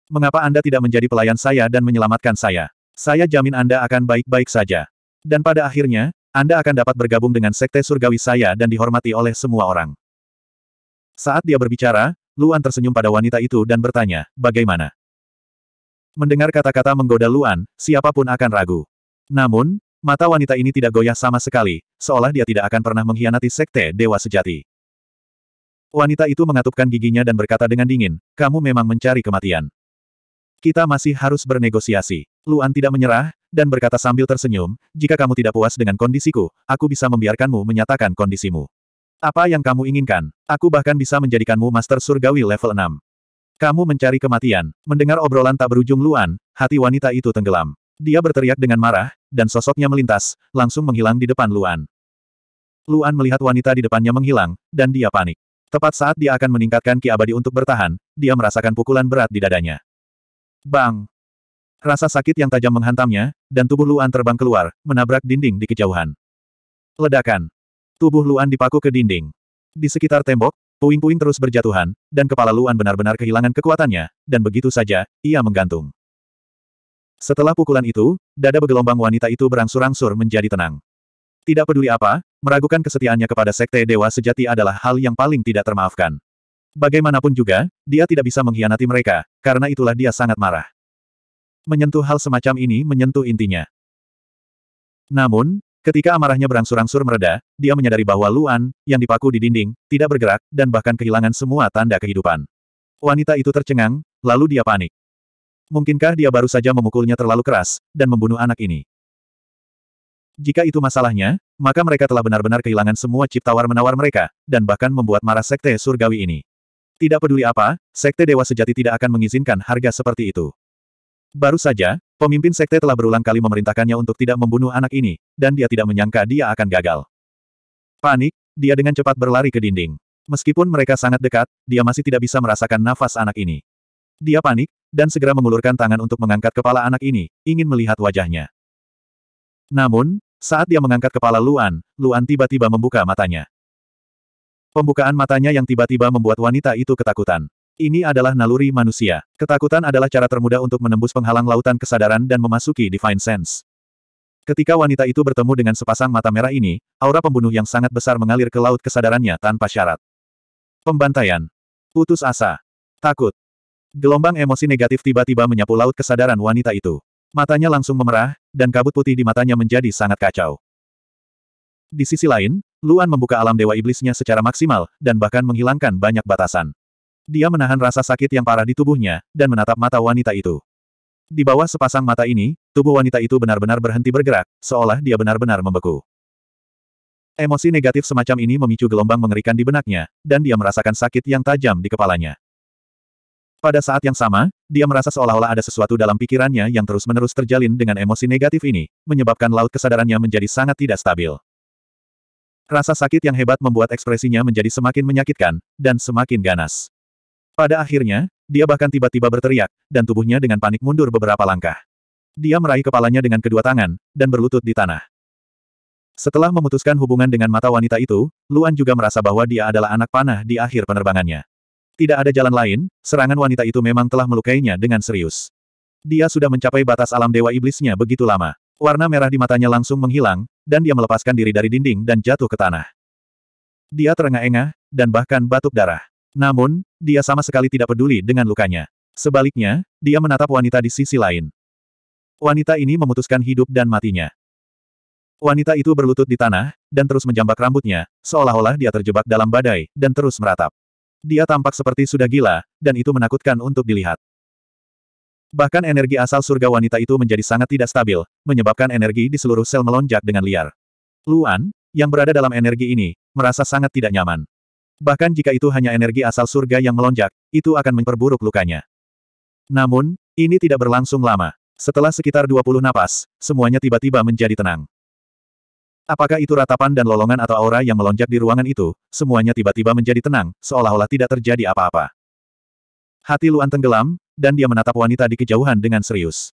Mengapa Anda tidak menjadi pelayan saya dan menyelamatkan saya? Saya jamin Anda akan baik-baik saja. Dan pada akhirnya, Anda akan dapat bergabung dengan sekte surgawi saya dan dihormati oleh semua orang. Saat dia berbicara, Luan tersenyum pada wanita itu dan bertanya, bagaimana? Mendengar kata-kata menggoda Luan, siapapun akan ragu. Namun, mata wanita ini tidak goyah sama sekali, seolah dia tidak akan pernah mengkhianati sekte dewa sejati. Wanita itu mengatupkan giginya dan berkata dengan dingin, kamu memang mencari kematian. Kita masih harus bernegosiasi. Luan tidak menyerah, dan berkata sambil tersenyum, jika kamu tidak puas dengan kondisiku, aku bisa membiarkanmu menyatakan kondisimu. Apa yang kamu inginkan? Aku bahkan bisa menjadikanmu master surgawi level 6. Kamu mencari kematian. Mendengar obrolan tak berujung Luan, hati wanita itu tenggelam. Dia berteriak dengan marah, dan sosoknya melintas, langsung menghilang di depan Luan. Luan melihat wanita di depannya menghilang, dan dia panik. Tepat saat dia akan meningkatkan ki abadi untuk bertahan, dia merasakan pukulan berat di dadanya. Bang! Rasa sakit yang tajam menghantamnya, dan tubuh Luan terbang keluar, menabrak dinding di kejauhan. Ledakan. Tubuh Luan dipaku ke dinding. Di sekitar tembok, puing-puing terus berjatuhan, dan kepala Luan benar-benar kehilangan kekuatannya, dan begitu saja, ia menggantung. Setelah pukulan itu, dada bergelombang wanita itu berangsur-angsur menjadi tenang. Tidak peduli apa, meragukan kesetiaannya kepada Sekte Dewa Sejati adalah hal yang paling tidak termaafkan. Bagaimanapun juga, dia tidak bisa mengkhianati mereka, karena itulah dia sangat marah. Menyentuh hal semacam ini menyentuh intinya. Namun, ketika amarahnya berangsur-angsur mereda, dia menyadari bahwa Luan, yang dipaku di dinding, tidak bergerak, dan bahkan kehilangan semua tanda kehidupan. Wanita itu tercengang, lalu dia panik. Mungkinkah dia baru saja memukulnya terlalu keras, dan membunuh anak ini? Jika itu masalahnya, maka mereka telah benar-benar kehilangan semua ciptawar-menawar mereka, dan bahkan membuat marah sekte surgawi ini. Tidak peduli apa, Sekte Dewa Sejati tidak akan mengizinkan harga seperti itu. Baru saja, pemimpin Sekte telah berulang kali memerintahkannya untuk tidak membunuh anak ini, dan dia tidak menyangka dia akan gagal. Panik, dia dengan cepat berlari ke dinding. Meskipun mereka sangat dekat, dia masih tidak bisa merasakan nafas anak ini. Dia panik, dan segera mengulurkan tangan untuk mengangkat kepala anak ini, ingin melihat wajahnya. Namun, saat dia mengangkat kepala Luan, Luan tiba-tiba membuka matanya. Pembukaan matanya yang tiba-tiba membuat wanita itu ketakutan. Ini adalah naluri manusia. Ketakutan adalah cara termudah untuk menembus penghalang lautan kesadaran dan memasuki Divine Sense. Ketika wanita itu bertemu dengan sepasang mata merah ini, aura pembunuh yang sangat besar mengalir ke laut kesadarannya tanpa syarat. Pembantaian. Putus asa. Takut. Gelombang emosi negatif tiba-tiba menyapu laut kesadaran wanita itu. Matanya langsung memerah, dan kabut putih di matanya menjadi sangat kacau. Di sisi lain, Luan membuka alam dewa iblisnya secara maksimal, dan bahkan menghilangkan banyak batasan. Dia menahan rasa sakit yang parah di tubuhnya, dan menatap mata wanita itu. Di bawah sepasang mata ini, tubuh wanita itu benar-benar berhenti bergerak, seolah dia benar-benar membeku. Emosi negatif semacam ini memicu gelombang mengerikan di benaknya, dan dia merasakan sakit yang tajam di kepalanya. Pada saat yang sama, dia merasa seolah-olah ada sesuatu dalam pikirannya yang terus-menerus terjalin dengan emosi negatif ini, menyebabkan laut kesadarannya menjadi sangat tidak stabil. Rasa sakit yang hebat membuat ekspresinya menjadi semakin menyakitkan, dan semakin ganas. Pada akhirnya, dia bahkan tiba-tiba berteriak, dan tubuhnya dengan panik mundur beberapa langkah. Dia meraih kepalanya dengan kedua tangan, dan berlutut di tanah. Setelah memutuskan hubungan dengan mata wanita itu, Luan juga merasa bahwa dia adalah anak panah di akhir penerbangannya. Tidak ada jalan lain, serangan wanita itu memang telah melukainya dengan serius. Dia sudah mencapai batas alam dewa iblisnya begitu lama. Warna merah di matanya langsung menghilang, dan dia melepaskan diri dari dinding dan jatuh ke tanah. Dia terengah-engah, dan bahkan batuk darah. Namun, dia sama sekali tidak peduli dengan lukanya. Sebaliknya, dia menatap wanita di sisi lain. Wanita ini memutuskan hidup dan matinya. Wanita itu berlutut di tanah, dan terus menjambak rambutnya, seolah-olah dia terjebak dalam badai, dan terus meratap. Dia tampak seperti sudah gila, dan itu menakutkan untuk dilihat. Bahkan energi asal surga wanita itu menjadi sangat tidak stabil, menyebabkan energi di seluruh sel melonjak dengan liar. Luan, yang berada dalam energi ini, merasa sangat tidak nyaman. Bahkan jika itu hanya energi asal surga yang melonjak, itu akan memperburuk lukanya. Namun, ini tidak berlangsung lama. Setelah sekitar 20 napas, semuanya tiba-tiba menjadi tenang. Apakah itu ratapan dan lolongan atau aura yang melonjak di ruangan itu, semuanya tiba-tiba menjadi tenang, seolah-olah tidak terjadi apa-apa. Hati Luan tenggelam, dan dia menatap wanita di kejauhan dengan serius.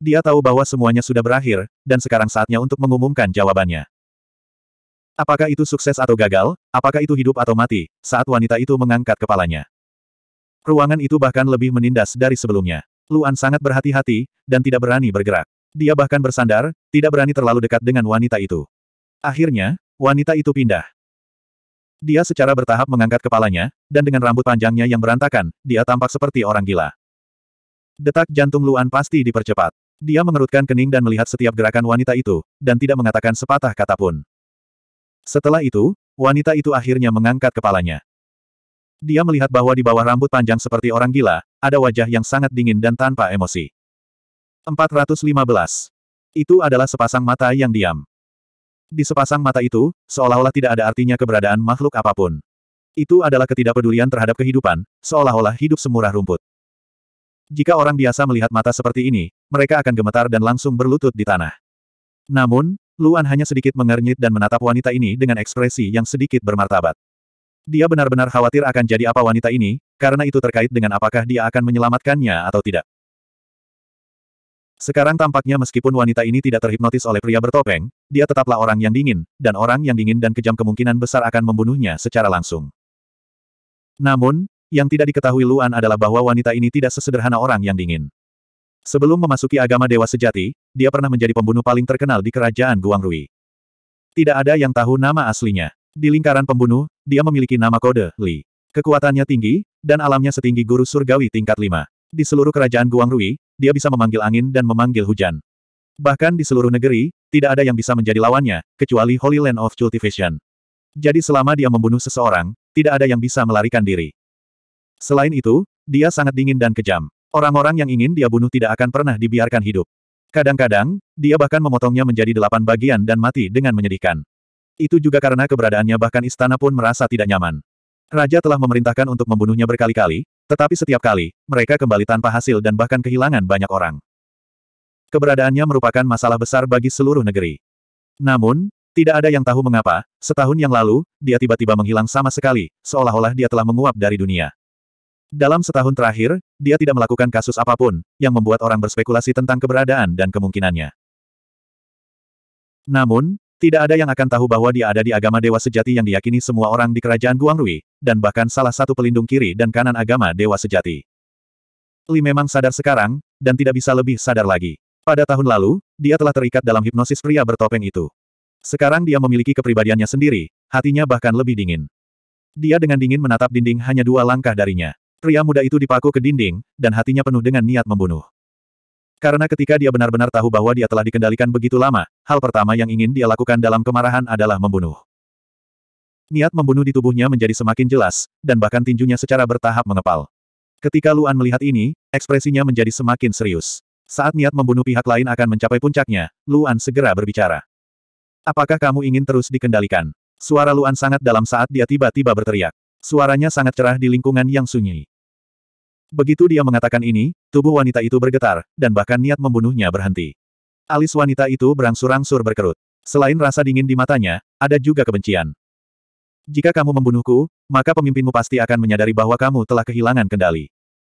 Dia tahu bahwa semuanya sudah berakhir, dan sekarang saatnya untuk mengumumkan jawabannya. Apakah itu sukses atau gagal, apakah itu hidup atau mati, saat wanita itu mengangkat kepalanya. Ruangan itu bahkan lebih menindas dari sebelumnya. Luan sangat berhati-hati, dan tidak berani bergerak. Dia bahkan bersandar, tidak berani terlalu dekat dengan wanita itu. Akhirnya, wanita itu pindah. Dia secara bertahap mengangkat kepalanya, dan dengan rambut panjangnya yang berantakan, dia tampak seperti orang gila. Detak jantung Luan pasti dipercepat. Dia mengerutkan kening dan melihat setiap gerakan wanita itu, dan tidak mengatakan sepatah kata pun. Setelah itu, wanita itu akhirnya mengangkat kepalanya. Dia melihat bahwa di bawah rambut panjang seperti orang gila, ada wajah yang sangat dingin dan tanpa emosi. 415. Itu adalah sepasang mata yang diam. Di sepasang mata itu, seolah-olah tidak ada artinya keberadaan makhluk apapun. Itu adalah ketidakpedulian terhadap kehidupan, seolah-olah hidup semurah rumput. Jika orang biasa melihat mata seperti ini, mereka akan gemetar dan langsung berlutut di tanah. Namun, Luan hanya sedikit mengernyit dan menatap wanita ini dengan ekspresi yang sedikit bermartabat. Dia benar-benar khawatir akan jadi apa wanita ini, karena itu terkait dengan apakah dia akan menyelamatkannya atau tidak. Sekarang tampaknya meskipun wanita ini tidak terhipnotis oleh pria bertopeng, dia tetaplah orang yang dingin, dan orang yang dingin dan kejam kemungkinan besar akan membunuhnya secara langsung. Namun, yang tidak diketahui Luan adalah bahwa wanita ini tidak sesederhana orang yang dingin. Sebelum memasuki agama Dewa Sejati, dia pernah menjadi pembunuh paling terkenal di kerajaan Guangrui. Tidak ada yang tahu nama aslinya. Di lingkaran pembunuh, dia memiliki nama kode, Li. Kekuatannya tinggi, dan alamnya setinggi guru surgawi tingkat 5. Di seluruh kerajaan Guangrui, dia bisa memanggil angin dan memanggil hujan. Bahkan di seluruh negeri, tidak ada yang bisa menjadi lawannya, kecuali Holy Land of Cultivation. Jadi selama dia membunuh seseorang, tidak ada yang bisa melarikan diri. Selain itu, dia sangat dingin dan kejam. Orang-orang yang ingin dia bunuh tidak akan pernah dibiarkan hidup. Kadang-kadang, dia bahkan memotongnya menjadi delapan bagian dan mati dengan menyedihkan. Itu juga karena keberadaannya bahkan istana pun merasa tidak nyaman. Raja telah memerintahkan untuk membunuhnya berkali-kali, tetapi setiap kali, mereka kembali tanpa hasil dan bahkan kehilangan banyak orang. Keberadaannya merupakan masalah besar bagi seluruh negeri. Namun, tidak ada yang tahu mengapa, setahun yang lalu, dia tiba-tiba menghilang sama sekali, seolah-olah dia telah menguap dari dunia. Dalam setahun terakhir, dia tidak melakukan kasus apapun, yang membuat orang berspekulasi tentang keberadaan dan kemungkinannya. Namun, tidak ada yang akan tahu bahwa dia ada di agama dewa sejati yang diyakini semua orang di kerajaan Guangrui, dan bahkan salah satu pelindung kiri dan kanan agama dewa sejati. Li memang sadar sekarang, dan tidak bisa lebih sadar lagi. Pada tahun lalu, dia telah terikat dalam hipnosis pria bertopeng itu. Sekarang dia memiliki kepribadiannya sendiri, hatinya bahkan lebih dingin. Dia dengan dingin menatap dinding hanya dua langkah darinya. Pria muda itu dipaku ke dinding, dan hatinya penuh dengan niat membunuh. Karena ketika dia benar-benar tahu bahwa dia telah dikendalikan begitu lama, hal pertama yang ingin dia lakukan dalam kemarahan adalah membunuh. Niat membunuh di tubuhnya menjadi semakin jelas, dan bahkan tinjunya secara bertahap mengepal. Ketika Luan melihat ini, ekspresinya menjadi semakin serius. Saat niat membunuh pihak lain akan mencapai puncaknya, Luan segera berbicara. Apakah kamu ingin terus dikendalikan? Suara Luan sangat dalam saat dia tiba-tiba berteriak. Suaranya sangat cerah di lingkungan yang sunyi. Begitu dia mengatakan ini, tubuh wanita itu bergetar, dan bahkan niat membunuhnya berhenti. Alis wanita itu berangsur-angsur berkerut. Selain rasa dingin di matanya, ada juga kebencian. Jika kamu membunuhku, maka pemimpinmu pasti akan menyadari bahwa kamu telah kehilangan kendali.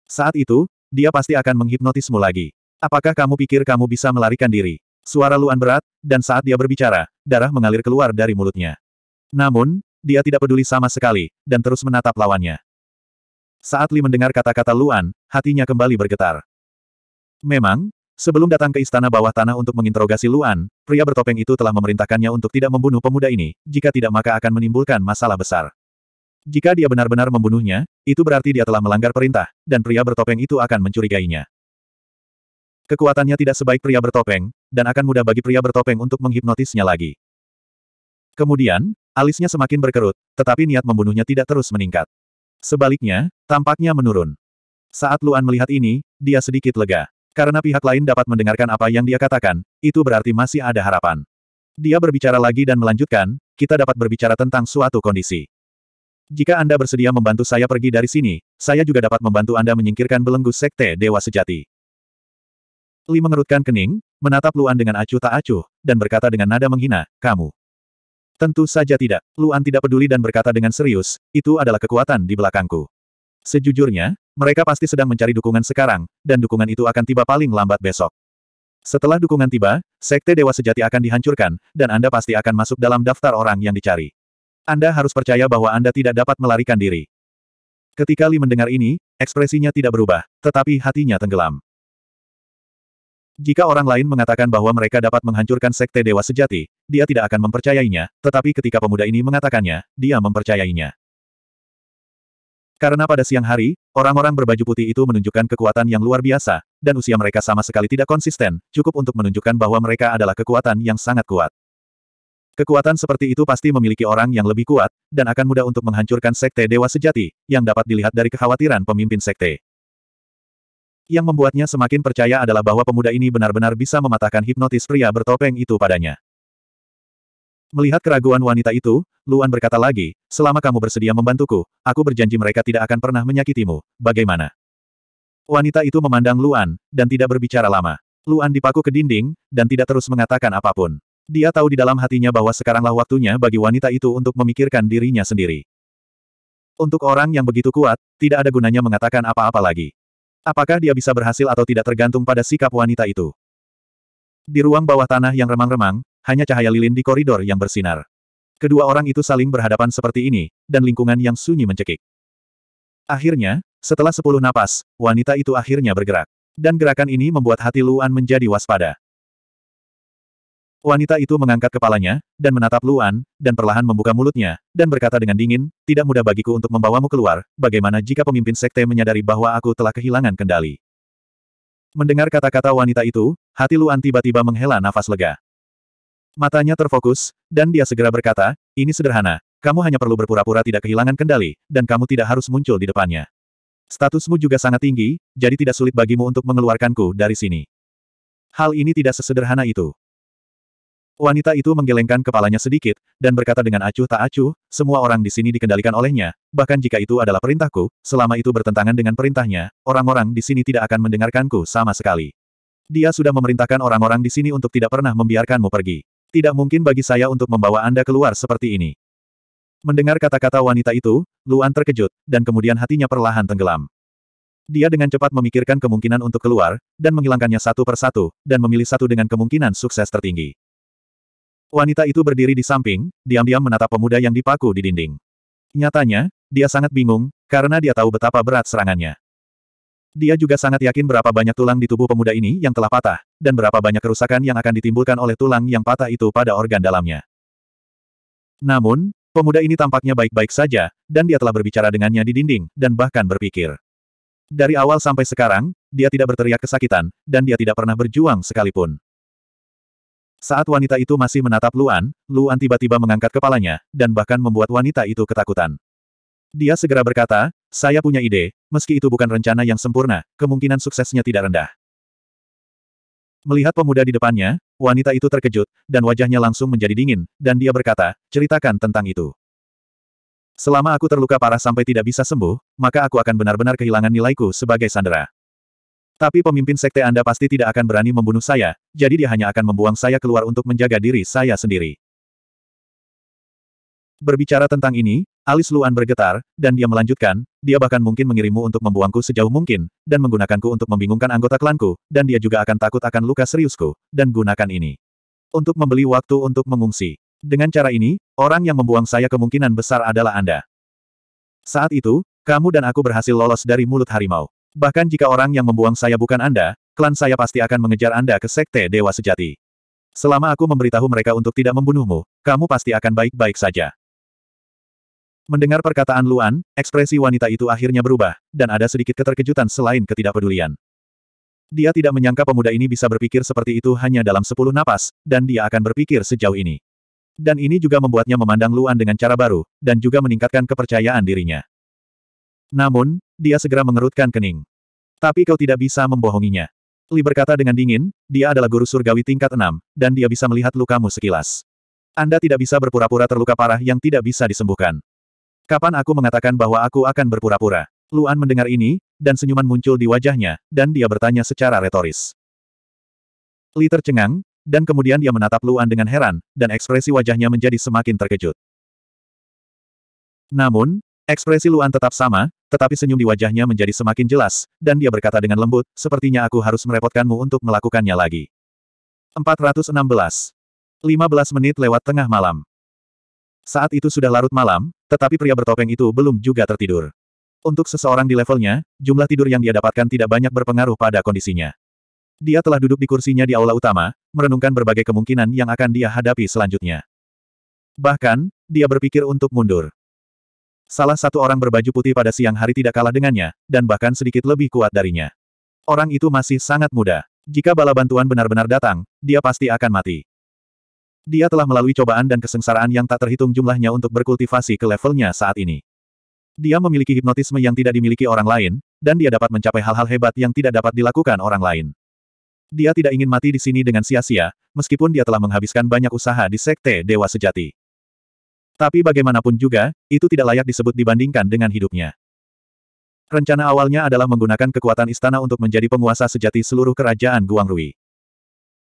Saat itu, dia pasti akan menghipnotismu lagi. Apakah kamu pikir kamu bisa melarikan diri? Suara Luan berat, dan saat dia berbicara, darah mengalir keluar dari mulutnya. Namun, dia tidak peduli sama sekali, dan terus menatap lawannya. Saat Li mendengar kata-kata Luan, hatinya kembali bergetar. Memang, sebelum datang ke istana bawah tanah untuk menginterogasi Luan, pria bertopeng itu telah memerintahkannya untuk tidak membunuh pemuda ini, jika tidak maka akan menimbulkan masalah besar. Jika dia benar-benar membunuhnya, itu berarti dia telah melanggar perintah, dan pria bertopeng itu akan mencurigainya. Kekuatannya tidak sebaik pria bertopeng, dan akan mudah bagi pria bertopeng untuk menghipnotisnya lagi. Kemudian, Alisnya semakin berkerut, tetapi niat membunuhnya tidak terus meningkat. Sebaliknya, tampaknya menurun. Saat Luan melihat ini, dia sedikit lega. Karena pihak lain dapat mendengarkan apa yang dia katakan, itu berarti masih ada harapan. Dia berbicara lagi dan melanjutkan, kita dapat berbicara tentang suatu kondisi. Jika Anda bersedia membantu saya pergi dari sini, saya juga dapat membantu Anda menyingkirkan belenggu sekte Dewa Sejati. Li mengerutkan kening, menatap Luan dengan acuh tak acuh, dan berkata dengan nada menghina, kamu. Tentu saja tidak. Luan tidak peduli dan berkata dengan serius, itu adalah kekuatan di belakangku. Sejujurnya, mereka pasti sedang mencari dukungan sekarang, dan dukungan itu akan tiba paling lambat besok. Setelah dukungan tiba, Sekte Dewa Sejati akan dihancurkan, dan Anda pasti akan masuk dalam daftar orang yang dicari. Anda harus percaya bahwa Anda tidak dapat melarikan diri. Ketika Li mendengar ini, ekspresinya tidak berubah, tetapi hatinya tenggelam. Jika orang lain mengatakan bahwa mereka dapat menghancurkan sekte dewa sejati, dia tidak akan mempercayainya, tetapi ketika pemuda ini mengatakannya, dia mempercayainya. Karena pada siang hari, orang-orang berbaju putih itu menunjukkan kekuatan yang luar biasa, dan usia mereka sama sekali tidak konsisten, cukup untuk menunjukkan bahwa mereka adalah kekuatan yang sangat kuat. Kekuatan seperti itu pasti memiliki orang yang lebih kuat, dan akan mudah untuk menghancurkan sekte dewa sejati, yang dapat dilihat dari kekhawatiran pemimpin sekte. Yang membuatnya semakin percaya adalah bahwa pemuda ini benar-benar bisa mematahkan hipnotis pria bertopeng itu padanya. Melihat keraguan wanita itu, Luan berkata lagi, selama kamu bersedia membantuku, aku berjanji mereka tidak akan pernah menyakitimu, bagaimana? Wanita itu memandang Luan, dan tidak berbicara lama. Luan dipaku ke dinding, dan tidak terus mengatakan apapun. Dia tahu di dalam hatinya bahwa sekaranglah waktunya bagi wanita itu untuk memikirkan dirinya sendiri. Untuk orang yang begitu kuat, tidak ada gunanya mengatakan apa-apa lagi. Apakah dia bisa berhasil atau tidak tergantung pada sikap wanita itu. Di ruang bawah tanah yang remang-remang, hanya cahaya lilin di koridor yang bersinar. Kedua orang itu saling berhadapan seperti ini, dan lingkungan yang sunyi mencekik. Akhirnya, setelah sepuluh napas, wanita itu akhirnya bergerak. Dan gerakan ini membuat hati Luan menjadi waspada. Wanita itu mengangkat kepalanya, dan menatap Luan, dan perlahan membuka mulutnya, dan berkata dengan dingin, tidak mudah bagiku untuk membawamu keluar, bagaimana jika pemimpin sekte menyadari bahwa aku telah kehilangan kendali. Mendengar kata-kata wanita itu, hati Luan tiba-tiba menghela nafas lega. Matanya terfokus, dan dia segera berkata, ini sederhana, kamu hanya perlu berpura-pura tidak kehilangan kendali, dan kamu tidak harus muncul di depannya. Statusmu juga sangat tinggi, jadi tidak sulit bagimu untuk mengeluarkanku dari sini. Hal ini tidak sesederhana itu. Wanita itu menggelengkan kepalanya sedikit, dan berkata dengan acuh tak acuh, semua orang di sini dikendalikan olehnya, bahkan jika itu adalah perintahku, selama itu bertentangan dengan perintahnya, orang-orang di sini tidak akan mendengarkanku sama sekali. Dia sudah memerintahkan orang-orang di sini untuk tidak pernah membiarkanmu pergi. Tidak mungkin bagi saya untuk membawa Anda keluar seperti ini. Mendengar kata-kata wanita itu, Luan terkejut, dan kemudian hatinya perlahan tenggelam. Dia dengan cepat memikirkan kemungkinan untuk keluar, dan menghilangkannya satu persatu, dan memilih satu dengan kemungkinan sukses tertinggi. Wanita itu berdiri di samping, diam-diam menatap pemuda yang dipaku di dinding. Nyatanya, dia sangat bingung, karena dia tahu betapa berat serangannya. Dia juga sangat yakin berapa banyak tulang di tubuh pemuda ini yang telah patah, dan berapa banyak kerusakan yang akan ditimbulkan oleh tulang yang patah itu pada organ dalamnya. Namun, pemuda ini tampaknya baik-baik saja, dan dia telah berbicara dengannya di dinding, dan bahkan berpikir. Dari awal sampai sekarang, dia tidak berteriak kesakitan, dan dia tidak pernah berjuang sekalipun. Saat wanita itu masih menatap Luan, Luan tiba-tiba mengangkat kepalanya, dan bahkan membuat wanita itu ketakutan. Dia segera berkata, saya punya ide, meski itu bukan rencana yang sempurna, kemungkinan suksesnya tidak rendah. Melihat pemuda di depannya, wanita itu terkejut, dan wajahnya langsung menjadi dingin, dan dia berkata, ceritakan tentang itu. Selama aku terluka parah sampai tidak bisa sembuh, maka aku akan benar-benar kehilangan nilaiku sebagai sandera. Tapi pemimpin sekte Anda pasti tidak akan berani membunuh saya, jadi dia hanya akan membuang saya keluar untuk menjaga diri saya sendiri. Berbicara tentang ini, alis Luan bergetar, dan dia melanjutkan, dia bahkan mungkin mengirimmu untuk membuangku sejauh mungkin, dan menggunakanku untuk membingungkan anggota klanku, dan dia juga akan takut akan luka seriusku, dan gunakan ini. Untuk membeli waktu untuk mengungsi. Dengan cara ini, orang yang membuang saya kemungkinan besar adalah Anda. Saat itu, kamu dan aku berhasil lolos dari mulut harimau. Bahkan jika orang yang membuang saya bukan Anda, klan saya pasti akan mengejar Anda ke Sekte Dewa Sejati. Selama aku memberitahu mereka untuk tidak membunuhmu, kamu pasti akan baik-baik saja. Mendengar perkataan Luan, ekspresi wanita itu akhirnya berubah, dan ada sedikit keterkejutan selain ketidakpedulian. Dia tidak menyangka pemuda ini bisa berpikir seperti itu hanya dalam sepuluh napas, dan dia akan berpikir sejauh ini. Dan ini juga membuatnya memandang Luan dengan cara baru, dan juga meningkatkan kepercayaan dirinya. Namun, dia segera mengerutkan kening. Tapi kau tidak bisa membohonginya. Li berkata dengan dingin, dia adalah guru surgawi tingkat enam, dan dia bisa melihat lukamu sekilas. Anda tidak bisa berpura-pura terluka parah yang tidak bisa disembuhkan. Kapan aku mengatakan bahwa aku akan berpura-pura? Luan mendengar ini, dan senyuman muncul di wajahnya, dan dia bertanya secara retoris. Li tercengang, dan kemudian dia menatap Luan dengan heran, dan ekspresi wajahnya menjadi semakin terkejut. Namun, Ekspresi Luan tetap sama, tetapi senyum di wajahnya menjadi semakin jelas, dan dia berkata dengan lembut, sepertinya aku harus merepotkanmu untuk melakukannya lagi. 416. 15 menit lewat tengah malam. Saat itu sudah larut malam, tetapi pria bertopeng itu belum juga tertidur. Untuk seseorang di levelnya, jumlah tidur yang dia dapatkan tidak banyak berpengaruh pada kondisinya. Dia telah duduk di kursinya di aula utama, merenungkan berbagai kemungkinan yang akan dia hadapi selanjutnya. Bahkan, dia berpikir untuk mundur. Salah satu orang berbaju putih pada siang hari tidak kalah dengannya, dan bahkan sedikit lebih kuat darinya. Orang itu masih sangat muda. Jika bala bantuan benar-benar datang, dia pasti akan mati. Dia telah melalui cobaan dan kesengsaraan yang tak terhitung jumlahnya untuk berkultivasi ke levelnya saat ini. Dia memiliki hipnotisme yang tidak dimiliki orang lain, dan dia dapat mencapai hal-hal hebat yang tidak dapat dilakukan orang lain. Dia tidak ingin mati di sini dengan sia-sia, meskipun dia telah menghabiskan banyak usaha di Sekte Dewa Sejati. Tapi bagaimanapun juga, itu tidak layak disebut dibandingkan dengan hidupnya. Rencana awalnya adalah menggunakan kekuatan istana untuk menjadi penguasa sejati seluruh kerajaan Guangrui.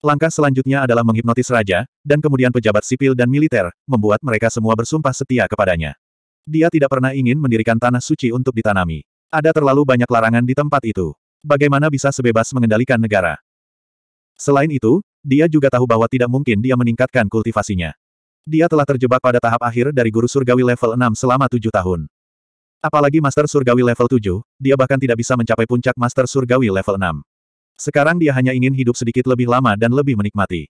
Langkah selanjutnya adalah menghipnotis raja, dan kemudian pejabat sipil dan militer, membuat mereka semua bersumpah setia kepadanya. Dia tidak pernah ingin mendirikan tanah suci untuk ditanami. Ada terlalu banyak larangan di tempat itu. Bagaimana bisa sebebas mengendalikan negara? Selain itu, dia juga tahu bahwa tidak mungkin dia meningkatkan kultivasinya. Dia telah terjebak pada tahap akhir dari guru surgawi level 6 selama tujuh tahun. Apalagi Master Surgawi level 7, dia bahkan tidak bisa mencapai puncak Master Surgawi level 6. Sekarang dia hanya ingin hidup sedikit lebih lama dan lebih menikmati.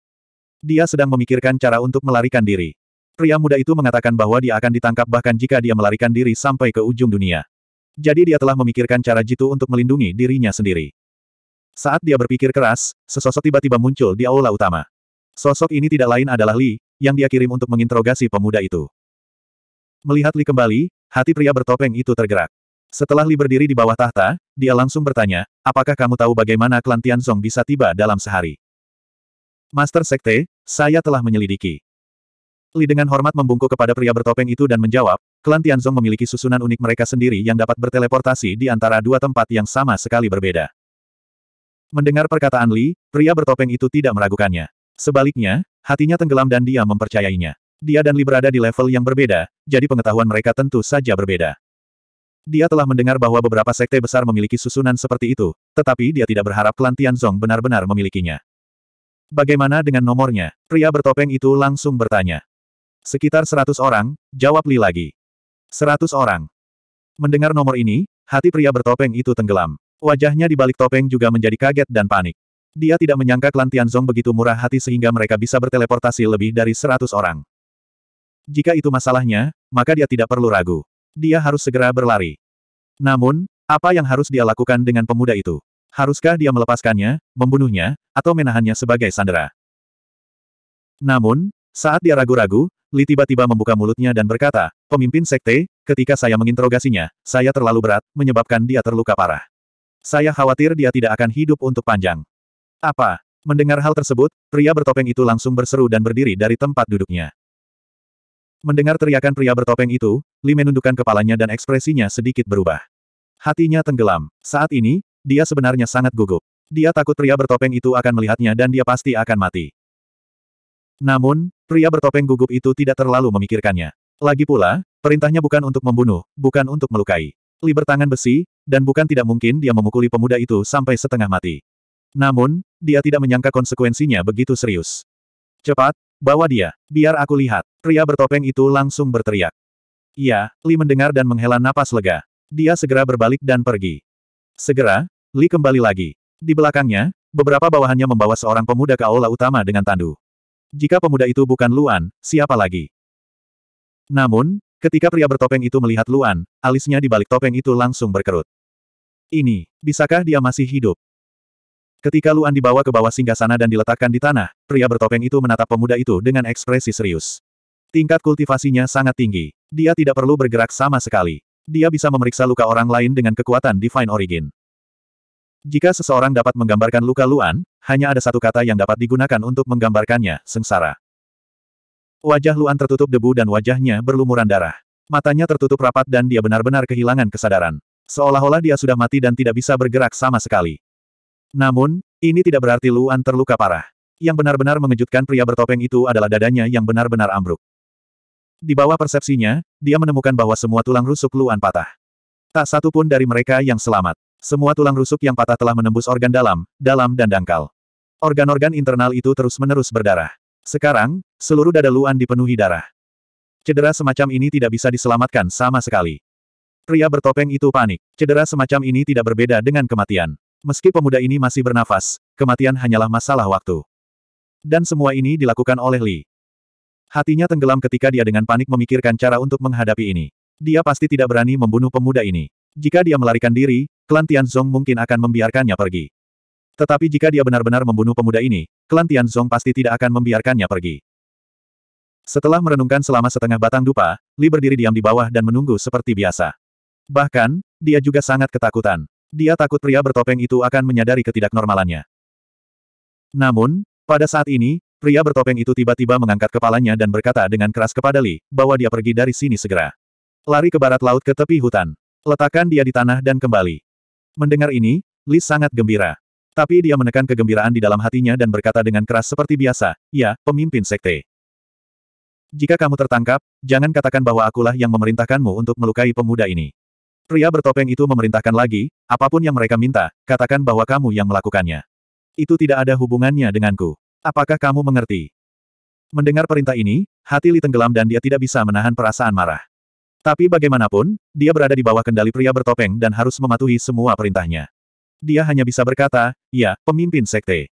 Dia sedang memikirkan cara untuk melarikan diri. Pria muda itu mengatakan bahwa dia akan ditangkap bahkan jika dia melarikan diri sampai ke ujung dunia. Jadi dia telah memikirkan cara jitu untuk melindungi dirinya sendiri. Saat dia berpikir keras, sesosok tiba-tiba muncul di aula utama. Sosok ini tidak lain adalah Li, yang dia kirim untuk menginterogasi pemuda itu. Melihat Li kembali, hati pria bertopeng itu tergerak. Setelah Li berdiri di bawah tahta, dia langsung bertanya, apakah kamu tahu bagaimana klan Tianzong bisa tiba dalam sehari? Master Sekte, saya telah menyelidiki. Li dengan hormat membungkuk kepada pria bertopeng itu dan menjawab, klan Tianzong memiliki susunan unik mereka sendiri yang dapat berteleportasi di antara dua tempat yang sama sekali berbeda. Mendengar perkataan Li, pria bertopeng itu tidak meragukannya. Sebaliknya, hatinya tenggelam dan dia mempercayainya. Dia dan Li berada di level yang berbeda, jadi pengetahuan mereka tentu saja berbeda. Dia telah mendengar bahwa beberapa sekte besar memiliki susunan seperti itu, tetapi dia tidak berharap klan Zong benar-benar memilikinya. Bagaimana dengan nomornya? Pria bertopeng itu langsung bertanya. Sekitar seratus orang, jawab Li lagi. Seratus orang. Mendengar nomor ini, hati pria bertopeng itu tenggelam. Wajahnya di balik topeng juga menjadi kaget dan panik. Dia tidak menyangka klan Tianzong begitu murah hati sehingga mereka bisa berteleportasi lebih dari seratus orang. Jika itu masalahnya, maka dia tidak perlu ragu. Dia harus segera berlari. Namun, apa yang harus dia lakukan dengan pemuda itu? Haruskah dia melepaskannya, membunuhnya, atau menahannya sebagai sandera? Namun, saat dia ragu-ragu, Li tiba-tiba membuka mulutnya dan berkata, Pemimpin Sekte, ketika saya menginterogasinya, saya terlalu berat, menyebabkan dia terluka parah. Saya khawatir dia tidak akan hidup untuk panjang. Apa? Mendengar hal tersebut, pria bertopeng itu langsung berseru dan berdiri dari tempat duduknya. Mendengar teriakan pria bertopeng itu, Li menundukkan kepalanya dan ekspresinya sedikit berubah. Hatinya tenggelam. Saat ini, dia sebenarnya sangat gugup. Dia takut pria bertopeng itu akan melihatnya dan dia pasti akan mati. Namun, pria bertopeng gugup itu tidak terlalu memikirkannya. Lagi pula, perintahnya bukan untuk membunuh, bukan untuk melukai. Li bertangan besi, dan bukan tidak mungkin dia memukuli pemuda itu sampai setengah mati. Namun, dia tidak menyangka konsekuensinya begitu serius. Cepat, bawa dia, biar aku lihat. Pria bertopeng itu langsung berteriak. Iya, Li mendengar dan menghela napas lega. Dia segera berbalik dan pergi. Segera, Li kembali lagi. Di belakangnya, beberapa bawahannya membawa seorang pemuda ke aula utama dengan tandu. Jika pemuda itu bukan Luan, siapa lagi? Namun, ketika pria bertopeng itu melihat Luan, alisnya di balik topeng itu langsung berkerut. Ini, bisakah dia masih hidup? Ketika Luan dibawa ke bawah singgah sana dan diletakkan di tanah, pria bertopeng itu menatap pemuda itu dengan ekspresi serius. Tingkat kultivasinya sangat tinggi. Dia tidak perlu bergerak sama sekali. Dia bisa memeriksa luka orang lain dengan kekuatan Divine Origin. Jika seseorang dapat menggambarkan luka Luan, hanya ada satu kata yang dapat digunakan untuk menggambarkannya, sengsara. Wajah Luan tertutup debu dan wajahnya berlumuran darah. Matanya tertutup rapat dan dia benar-benar kehilangan kesadaran. Seolah-olah dia sudah mati dan tidak bisa bergerak sama sekali. Namun, ini tidak berarti Luan terluka parah. Yang benar-benar mengejutkan pria bertopeng itu adalah dadanya yang benar-benar ambruk. Di bawah persepsinya, dia menemukan bahwa semua tulang rusuk Luan patah. Tak satu pun dari mereka yang selamat. Semua tulang rusuk yang patah telah menembus organ dalam, dalam dan dangkal. Organ-organ internal itu terus-menerus berdarah. Sekarang, seluruh dada Luan dipenuhi darah. Cedera semacam ini tidak bisa diselamatkan sama sekali. Pria bertopeng itu panik. Cedera semacam ini tidak berbeda dengan kematian. Meski pemuda ini masih bernafas, kematian hanyalah masalah waktu. Dan semua ini dilakukan oleh Li. Hatinya tenggelam ketika dia dengan panik memikirkan cara untuk menghadapi ini. Dia pasti tidak berani membunuh pemuda ini. Jika dia melarikan diri, klan Tianzong mungkin akan membiarkannya pergi. Tetapi jika dia benar-benar membunuh pemuda ini, klan Tianzong pasti tidak akan membiarkannya pergi. Setelah merenungkan selama setengah batang dupa, Li berdiri diam di bawah dan menunggu seperti biasa. Bahkan, dia juga sangat ketakutan. Dia takut pria bertopeng itu akan menyadari ketidaknormalannya. Namun, pada saat ini, pria bertopeng itu tiba-tiba mengangkat kepalanya dan berkata dengan keras kepada Li, bahwa dia pergi dari sini segera. Lari ke barat laut ke tepi hutan. Letakkan dia di tanah dan kembali. Mendengar ini, Li sangat gembira. Tapi dia menekan kegembiraan di dalam hatinya dan berkata dengan keras seperti biasa, ya, pemimpin sekte. Jika kamu tertangkap, jangan katakan bahwa akulah yang memerintahkanmu untuk melukai pemuda ini. Pria bertopeng itu memerintahkan lagi, apapun yang mereka minta, katakan bahwa kamu yang melakukannya. Itu tidak ada hubungannya denganku. Apakah kamu mengerti? Mendengar perintah ini, hati Li tenggelam dan dia tidak bisa menahan perasaan marah. Tapi bagaimanapun, dia berada di bawah kendali pria bertopeng dan harus mematuhi semua perintahnya. Dia hanya bisa berkata, ya, pemimpin sekte.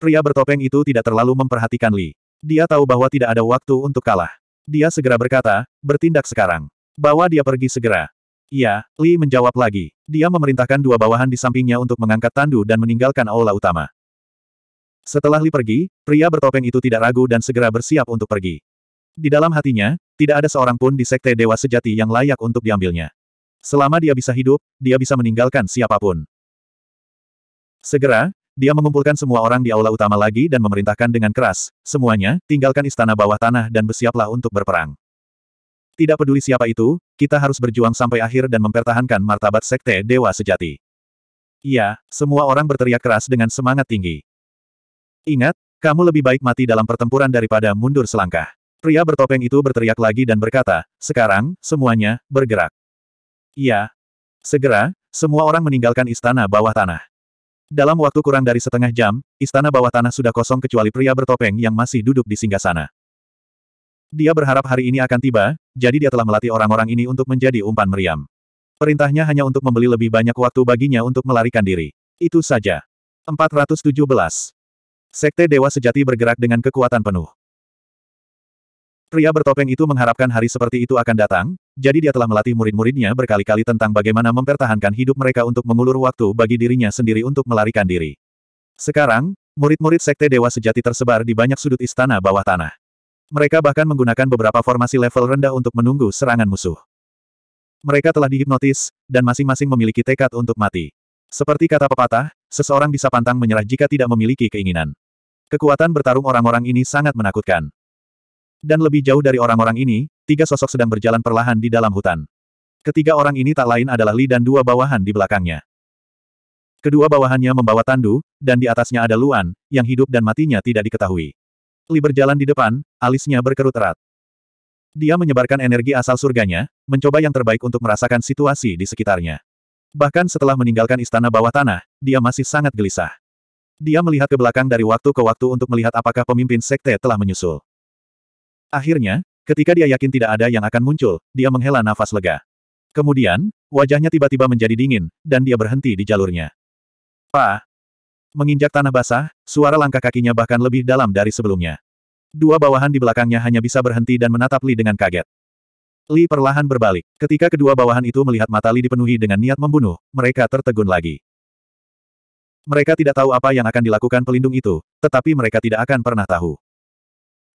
Pria bertopeng itu tidak terlalu memperhatikan Li. Dia tahu bahwa tidak ada waktu untuk kalah. Dia segera berkata, bertindak sekarang. Bawa dia pergi segera. Iya, Li menjawab lagi. Dia memerintahkan dua bawahan di sampingnya untuk mengangkat tandu dan meninggalkan aula utama. Setelah Li pergi, pria bertopeng itu tidak ragu dan segera bersiap untuk pergi. Di dalam hatinya, tidak ada seorang pun di sekte dewa sejati yang layak untuk diambilnya. Selama dia bisa hidup, dia bisa meninggalkan siapapun. Segera, dia mengumpulkan semua orang di aula utama lagi dan memerintahkan dengan keras, semuanya, tinggalkan istana bawah tanah dan bersiaplah untuk berperang. Tidak peduli siapa itu, kita harus berjuang sampai akhir dan mempertahankan martabat Sekte Dewa Sejati. Iya, semua orang berteriak keras dengan semangat tinggi. Ingat, kamu lebih baik mati dalam pertempuran daripada mundur selangkah. Pria bertopeng itu berteriak lagi dan berkata, sekarang, semuanya, bergerak. Iya. Segera, semua orang meninggalkan istana bawah tanah. Dalam waktu kurang dari setengah jam, istana bawah tanah sudah kosong kecuali pria bertopeng yang masih duduk di singgah sana. Dia berharap hari ini akan tiba, jadi dia telah melatih orang-orang ini untuk menjadi umpan meriam. Perintahnya hanya untuk membeli lebih banyak waktu baginya untuk melarikan diri. Itu saja. 417. Sekte Dewa Sejati bergerak dengan kekuatan penuh. Pria bertopeng itu mengharapkan hari seperti itu akan datang, jadi dia telah melatih murid-muridnya berkali-kali tentang bagaimana mempertahankan hidup mereka untuk mengulur waktu bagi dirinya sendiri untuk melarikan diri. Sekarang, murid-murid sekte Dewa Sejati tersebar di banyak sudut istana bawah tanah. Mereka bahkan menggunakan beberapa formasi level rendah untuk menunggu serangan musuh. Mereka telah dihipnotis, dan masing-masing memiliki tekad untuk mati. Seperti kata pepatah, seseorang bisa pantang menyerah jika tidak memiliki keinginan. Kekuatan bertarung orang-orang ini sangat menakutkan. Dan lebih jauh dari orang-orang ini, tiga sosok sedang berjalan perlahan di dalam hutan. Ketiga orang ini tak lain adalah Li dan dua bawahan di belakangnya. Kedua bawahannya membawa tandu, dan di atasnya ada Luan, yang hidup dan matinya tidak diketahui. Li berjalan di depan, alisnya berkerut erat. Dia menyebarkan energi asal surganya, mencoba yang terbaik untuk merasakan situasi di sekitarnya. Bahkan setelah meninggalkan istana bawah tanah, dia masih sangat gelisah. Dia melihat ke belakang dari waktu ke waktu untuk melihat apakah pemimpin sekte telah menyusul. Akhirnya, ketika dia yakin tidak ada yang akan muncul, dia menghela nafas lega. Kemudian, wajahnya tiba-tiba menjadi dingin, dan dia berhenti di jalurnya. Pa, Menginjak tanah basah, suara langkah kakinya bahkan lebih dalam dari sebelumnya. Dua bawahan di belakangnya hanya bisa berhenti dan menatap Li dengan kaget. Li perlahan berbalik. Ketika kedua bawahan itu melihat mata Li dipenuhi dengan niat membunuh, mereka tertegun lagi. Mereka tidak tahu apa yang akan dilakukan pelindung itu, tetapi mereka tidak akan pernah tahu.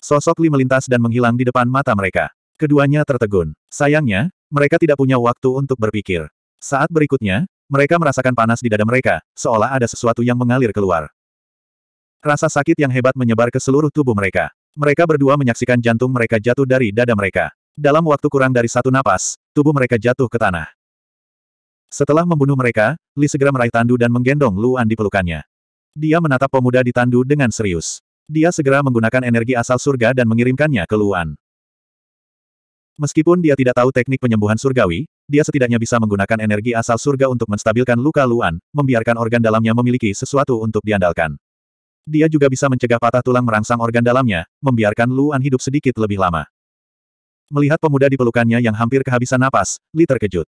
Sosok Li melintas dan menghilang di depan mata mereka. Keduanya tertegun. Sayangnya, mereka tidak punya waktu untuk berpikir. Saat berikutnya, mereka merasakan panas di dada mereka, seolah ada sesuatu yang mengalir keluar. Rasa sakit yang hebat menyebar ke seluruh tubuh mereka. Mereka berdua menyaksikan jantung mereka jatuh dari dada mereka. Dalam waktu kurang dari satu napas, tubuh mereka jatuh ke tanah. Setelah membunuh mereka, Li segera meraih Tandu dan menggendong Luan di pelukannya. Dia menatap pemuda di Tandu dengan serius. Dia segera menggunakan energi asal surga dan mengirimkannya ke Luan. Meskipun dia tidak tahu teknik penyembuhan surgawi, dia setidaknya bisa menggunakan energi asal surga untuk menstabilkan luka Luan, membiarkan organ dalamnya memiliki sesuatu untuk diandalkan. Dia juga bisa mencegah patah tulang merangsang organ dalamnya, membiarkan Luan hidup sedikit lebih lama. Melihat pemuda di pelukannya yang hampir kehabisan napas, Li terkejut.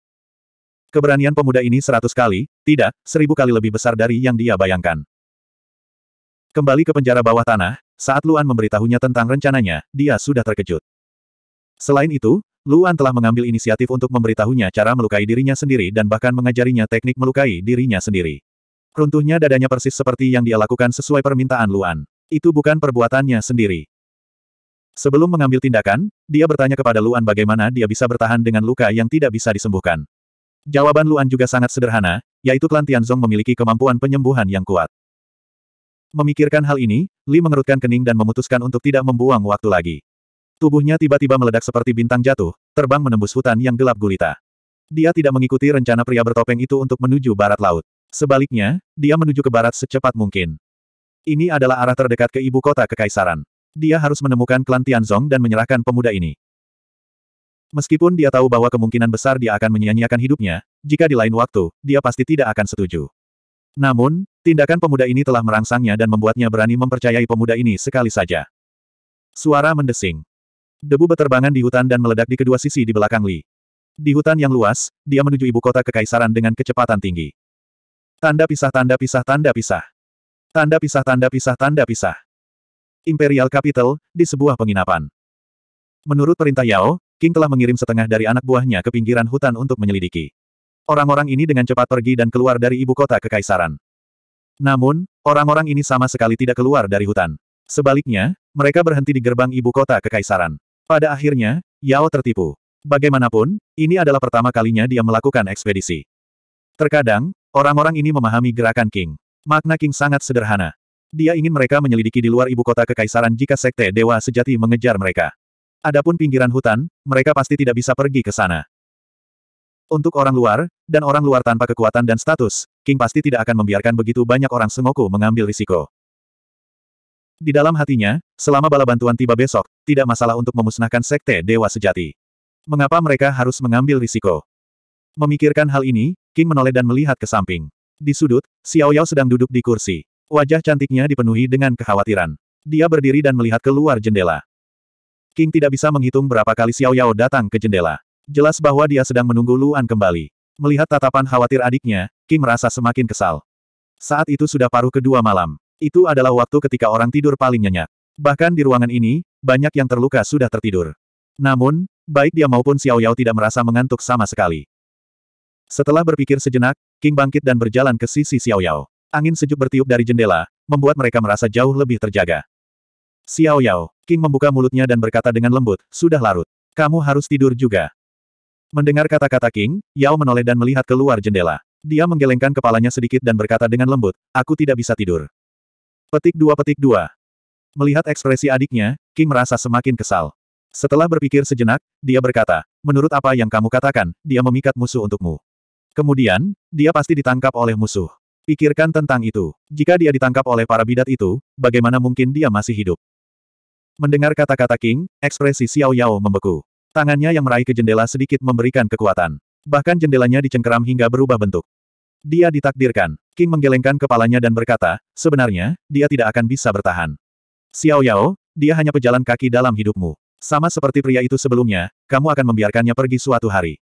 Keberanian pemuda ini seratus kali, tidak, seribu kali lebih besar dari yang dia bayangkan. Kembali ke penjara bawah tanah, saat Luan memberitahunya tentang rencananya, dia sudah terkejut. Selain itu, Luan telah mengambil inisiatif untuk memberitahunya cara melukai dirinya sendiri dan bahkan mengajarinya teknik melukai dirinya sendiri. Runtuhnya dadanya persis seperti yang dia lakukan sesuai permintaan Luan. Itu bukan perbuatannya sendiri. Sebelum mengambil tindakan, dia bertanya kepada Luan bagaimana dia bisa bertahan dengan luka yang tidak bisa disembuhkan. Jawaban Luan juga sangat sederhana, yaitu Klan Tianzong memiliki kemampuan penyembuhan yang kuat. Memikirkan hal ini, Li mengerutkan kening dan memutuskan untuk tidak membuang waktu lagi. Tubuhnya tiba-tiba meledak seperti bintang jatuh, terbang menembus hutan yang gelap gulita. Dia tidak mengikuti rencana pria bertopeng itu untuk menuju barat laut. Sebaliknya, dia menuju ke barat secepat mungkin. Ini adalah arah terdekat ke ibu kota kekaisaran. Dia harus menemukan klan Tianzong dan menyerahkan pemuda ini. Meskipun dia tahu bahwa kemungkinan besar dia akan menyia-nyiakan hidupnya, jika di lain waktu, dia pasti tidak akan setuju. Namun, tindakan pemuda ini telah merangsangnya dan membuatnya berani mempercayai pemuda ini sekali saja. Suara mendesing. Debu beterbangan di hutan dan meledak di kedua sisi di belakang Li. Di hutan yang luas, dia menuju ibu kota kekaisaran dengan kecepatan tinggi. Tanda pisah tanda pisah tanda pisah. Tanda pisah tanda pisah tanda pisah. Imperial Capital, di sebuah penginapan. Menurut perintah Yao, King telah mengirim setengah dari anak buahnya ke pinggiran hutan untuk menyelidiki. Orang-orang ini dengan cepat pergi dan keluar dari ibu kota kekaisaran. Namun, orang-orang ini sama sekali tidak keluar dari hutan. Sebaliknya, mereka berhenti di gerbang ibu kota kekaisaran. Pada akhirnya, Yao tertipu. Bagaimanapun, ini adalah pertama kalinya dia melakukan ekspedisi. Terkadang, orang-orang ini memahami gerakan King. Makna King sangat sederhana. Dia ingin mereka menyelidiki di luar ibu kota kekaisaran jika sekte dewa sejati mengejar mereka. Adapun pinggiran hutan, mereka pasti tidak bisa pergi ke sana. Untuk orang luar, dan orang luar tanpa kekuatan dan status, King pasti tidak akan membiarkan begitu banyak orang Sengoku mengambil risiko. Di dalam hatinya, selama bala bantuan tiba besok, tidak masalah untuk memusnahkan sekte dewa sejati. Mengapa mereka harus mengambil risiko? Memikirkan hal ini, King menoleh dan melihat ke samping. Di sudut, Xiao Yao sedang duduk di kursi. Wajah cantiknya dipenuhi dengan kekhawatiran. Dia berdiri dan melihat keluar jendela. King tidak bisa menghitung berapa kali Xiao Yao datang ke jendela. Jelas bahwa dia sedang menunggu Luan kembali. Melihat tatapan khawatir adiknya, King merasa semakin kesal. Saat itu sudah paruh kedua malam. Itu adalah waktu ketika orang tidur paling nyenyak. Bahkan di ruangan ini, banyak yang terluka sudah tertidur. Namun, baik dia maupun Xiao Yao tidak merasa mengantuk sama sekali. Setelah berpikir sejenak, King bangkit dan berjalan ke sisi Xiao Yao. Angin sejuk bertiup dari jendela, membuat mereka merasa jauh lebih terjaga. Xiao Yao, King membuka mulutnya dan berkata dengan lembut, sudah larut. Kamu harus tidur juga. Mendengar kata-kata King, Yao menoleh dan melihat keluar jendela. Dia menggelengkan kepalanya sedikit dan berkata dengan lembut, aku tidak bisa tidur. Petik dua petik dua. Melihat ekspresi adiknya, King merasa semakin kesal. Setelah berpikir sejenak, dia berkata, menurut apa yang kamu katakan, dia memikat musuh untukmu. Kemudian, dia pasti ditangkap oleh musuh. Pikirkan tentang itu. Jika dia ditangkap oleh para bidat itu, bagaimana mungkin dia masih hidup? Mendengar kata-kata King, ekspresi Xiao Yao membeku. Tangannya yang meraih ke jendela sedikit memberikan kekuatan. Bahkan jendelanya dicengkeram hingga berubah bentuk. Dia ditakdirkan. King menggelengkan kepalanya dan berkata, sebenarnya, dia tidak akan bisa bertahan. Xiao Yao, dia hanya pejalan kaki dalam hidupmu. Sama seperti pria itu sebelumnya, kamu akan membiarkannya pergi suatu hari.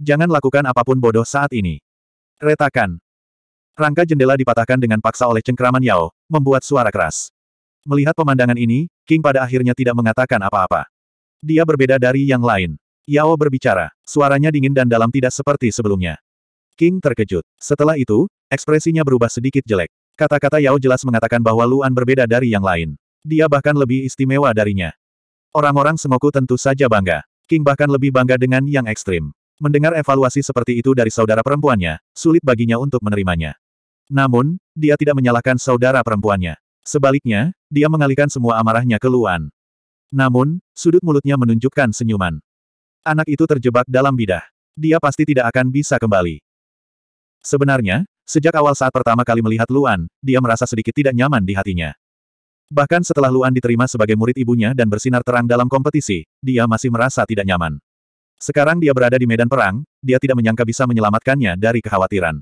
Jangan lakukan apapun bodoh saat ini. Retakan. Rangka jendela dipatahkan dengan paksa oleh cengkraman Yao, membuat suara keras. Melihat pemandangan ini, King pada akhirnya tidak mengatakan apa-apa. Dia berbeda dari yang lain. Yao berbicara, suaranya dingin dan dalam tidak seperti sebelumnya. King terkejut. Setelah itu, ekspresinya berubah sedikit jelek. Kata-kata Yao jelas mengatakan bahwa Luan berbeda dari yang lain. Dia bahkan lebih istimewa darinya. Orang-orang Semoku tentu saja bangga. King bahkan lebih bangga dengan yang ekstrim. Mendengar evaluasi seperti itu dari saudara perempuannya, sulit baginya untuk menerimanya. Namun, dia tidak menyalahkan saudara perempuannya. Sebaliknya, dia mengalihkan semua amarahnya ke Luan. Namun, sudut mulutnya menunjukkan senyuman. Anak itu terjebak dalam bidah. Dia pasti tidak akan bisa kembali. Sebenarnya, sejak awal saat pertama kali melihat Luan, dia merasa sedikit tidak nyaman di hatinya. Bahkan setelah Luan diterima sebagai murid ibunya dan bersinar terang dalam kompetisi, dia masih merasa tidak nyaman. Sekarang dia berada di medan perang, dia tidak menyangka bisa menyelamatkannya dari kekhawatiran.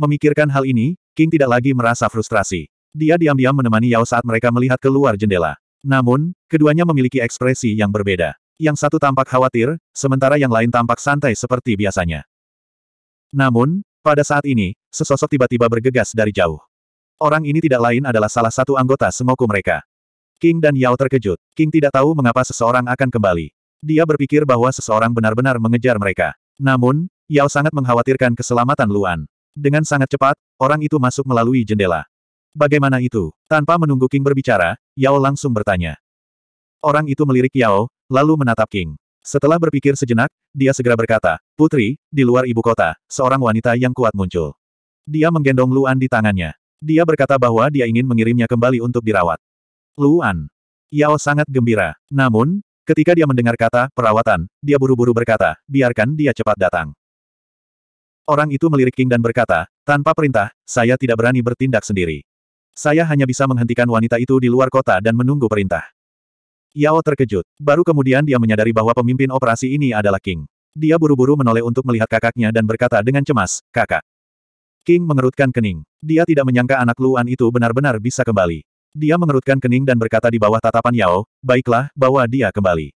Memikirkan hal ini, King tidak lagi merasa frustrasi. Dia diam-diam menemani Yao saat mereka melihat keluar jendela. Namun, keduanya memiliki ekspresi yang berbeda. Yang satu tampak khawatir, sementara yang lain tampak santai seperti biasanya. Namun, pada saat ini, sesosok tiba-tiba bergegas dari jauh. Orang ini tidak lain adalah salah satu anggota semoku mereka. King dan Yao terkejut. King tidak tahu mengapa seseorang akan kembali. Dia berpikir bahwa seseorang benar-benar mengejar mereka. Namun, Yao sangat mengkhawatirkan keselamatan Luan. Dengan sangat cepat, orang itu masuk melalui jendela. Bagaimana itu? Tanpa menunggu King berbicara, Yao langsung bertanya. Orang itu melirik Yao, lalu menatap King. Setelah berpikir sejenak, dia segera berkata, Putri, di luar ibu kota, seorang wanita yang kuat muncul. Dia menggendong Luan di tangannya. Dia berkata bahwa dia ingin mengirimnya kembali untuk dirawat. Luan. Yao sangat gembira. Namun, ketika dia mendengar kata perawatan, dia buru-buru berkata, biarkan dia cepat datang. Orang itu melirik King dan berkata, tanpa perintah, saya tidak berani bertindak sendiri. Saya hanya bisa menghentikan wanita itu di luar kota dan menunggu perintah. Yao terkejut. Baru kemudian dia menyadari bahwa pemimpin operasi ini adalah King. Dia buru-buru menoleh untuk melihat kakaknya dan berkata dengan cemas, kakak. King mengerutkan kening. Dia tidak menyangka anak Luan itu benar-benar bisa kembali. Dia mengerutkan kening dan berkata di bawah tatapan Yao, baiklah, bawa dia kembali.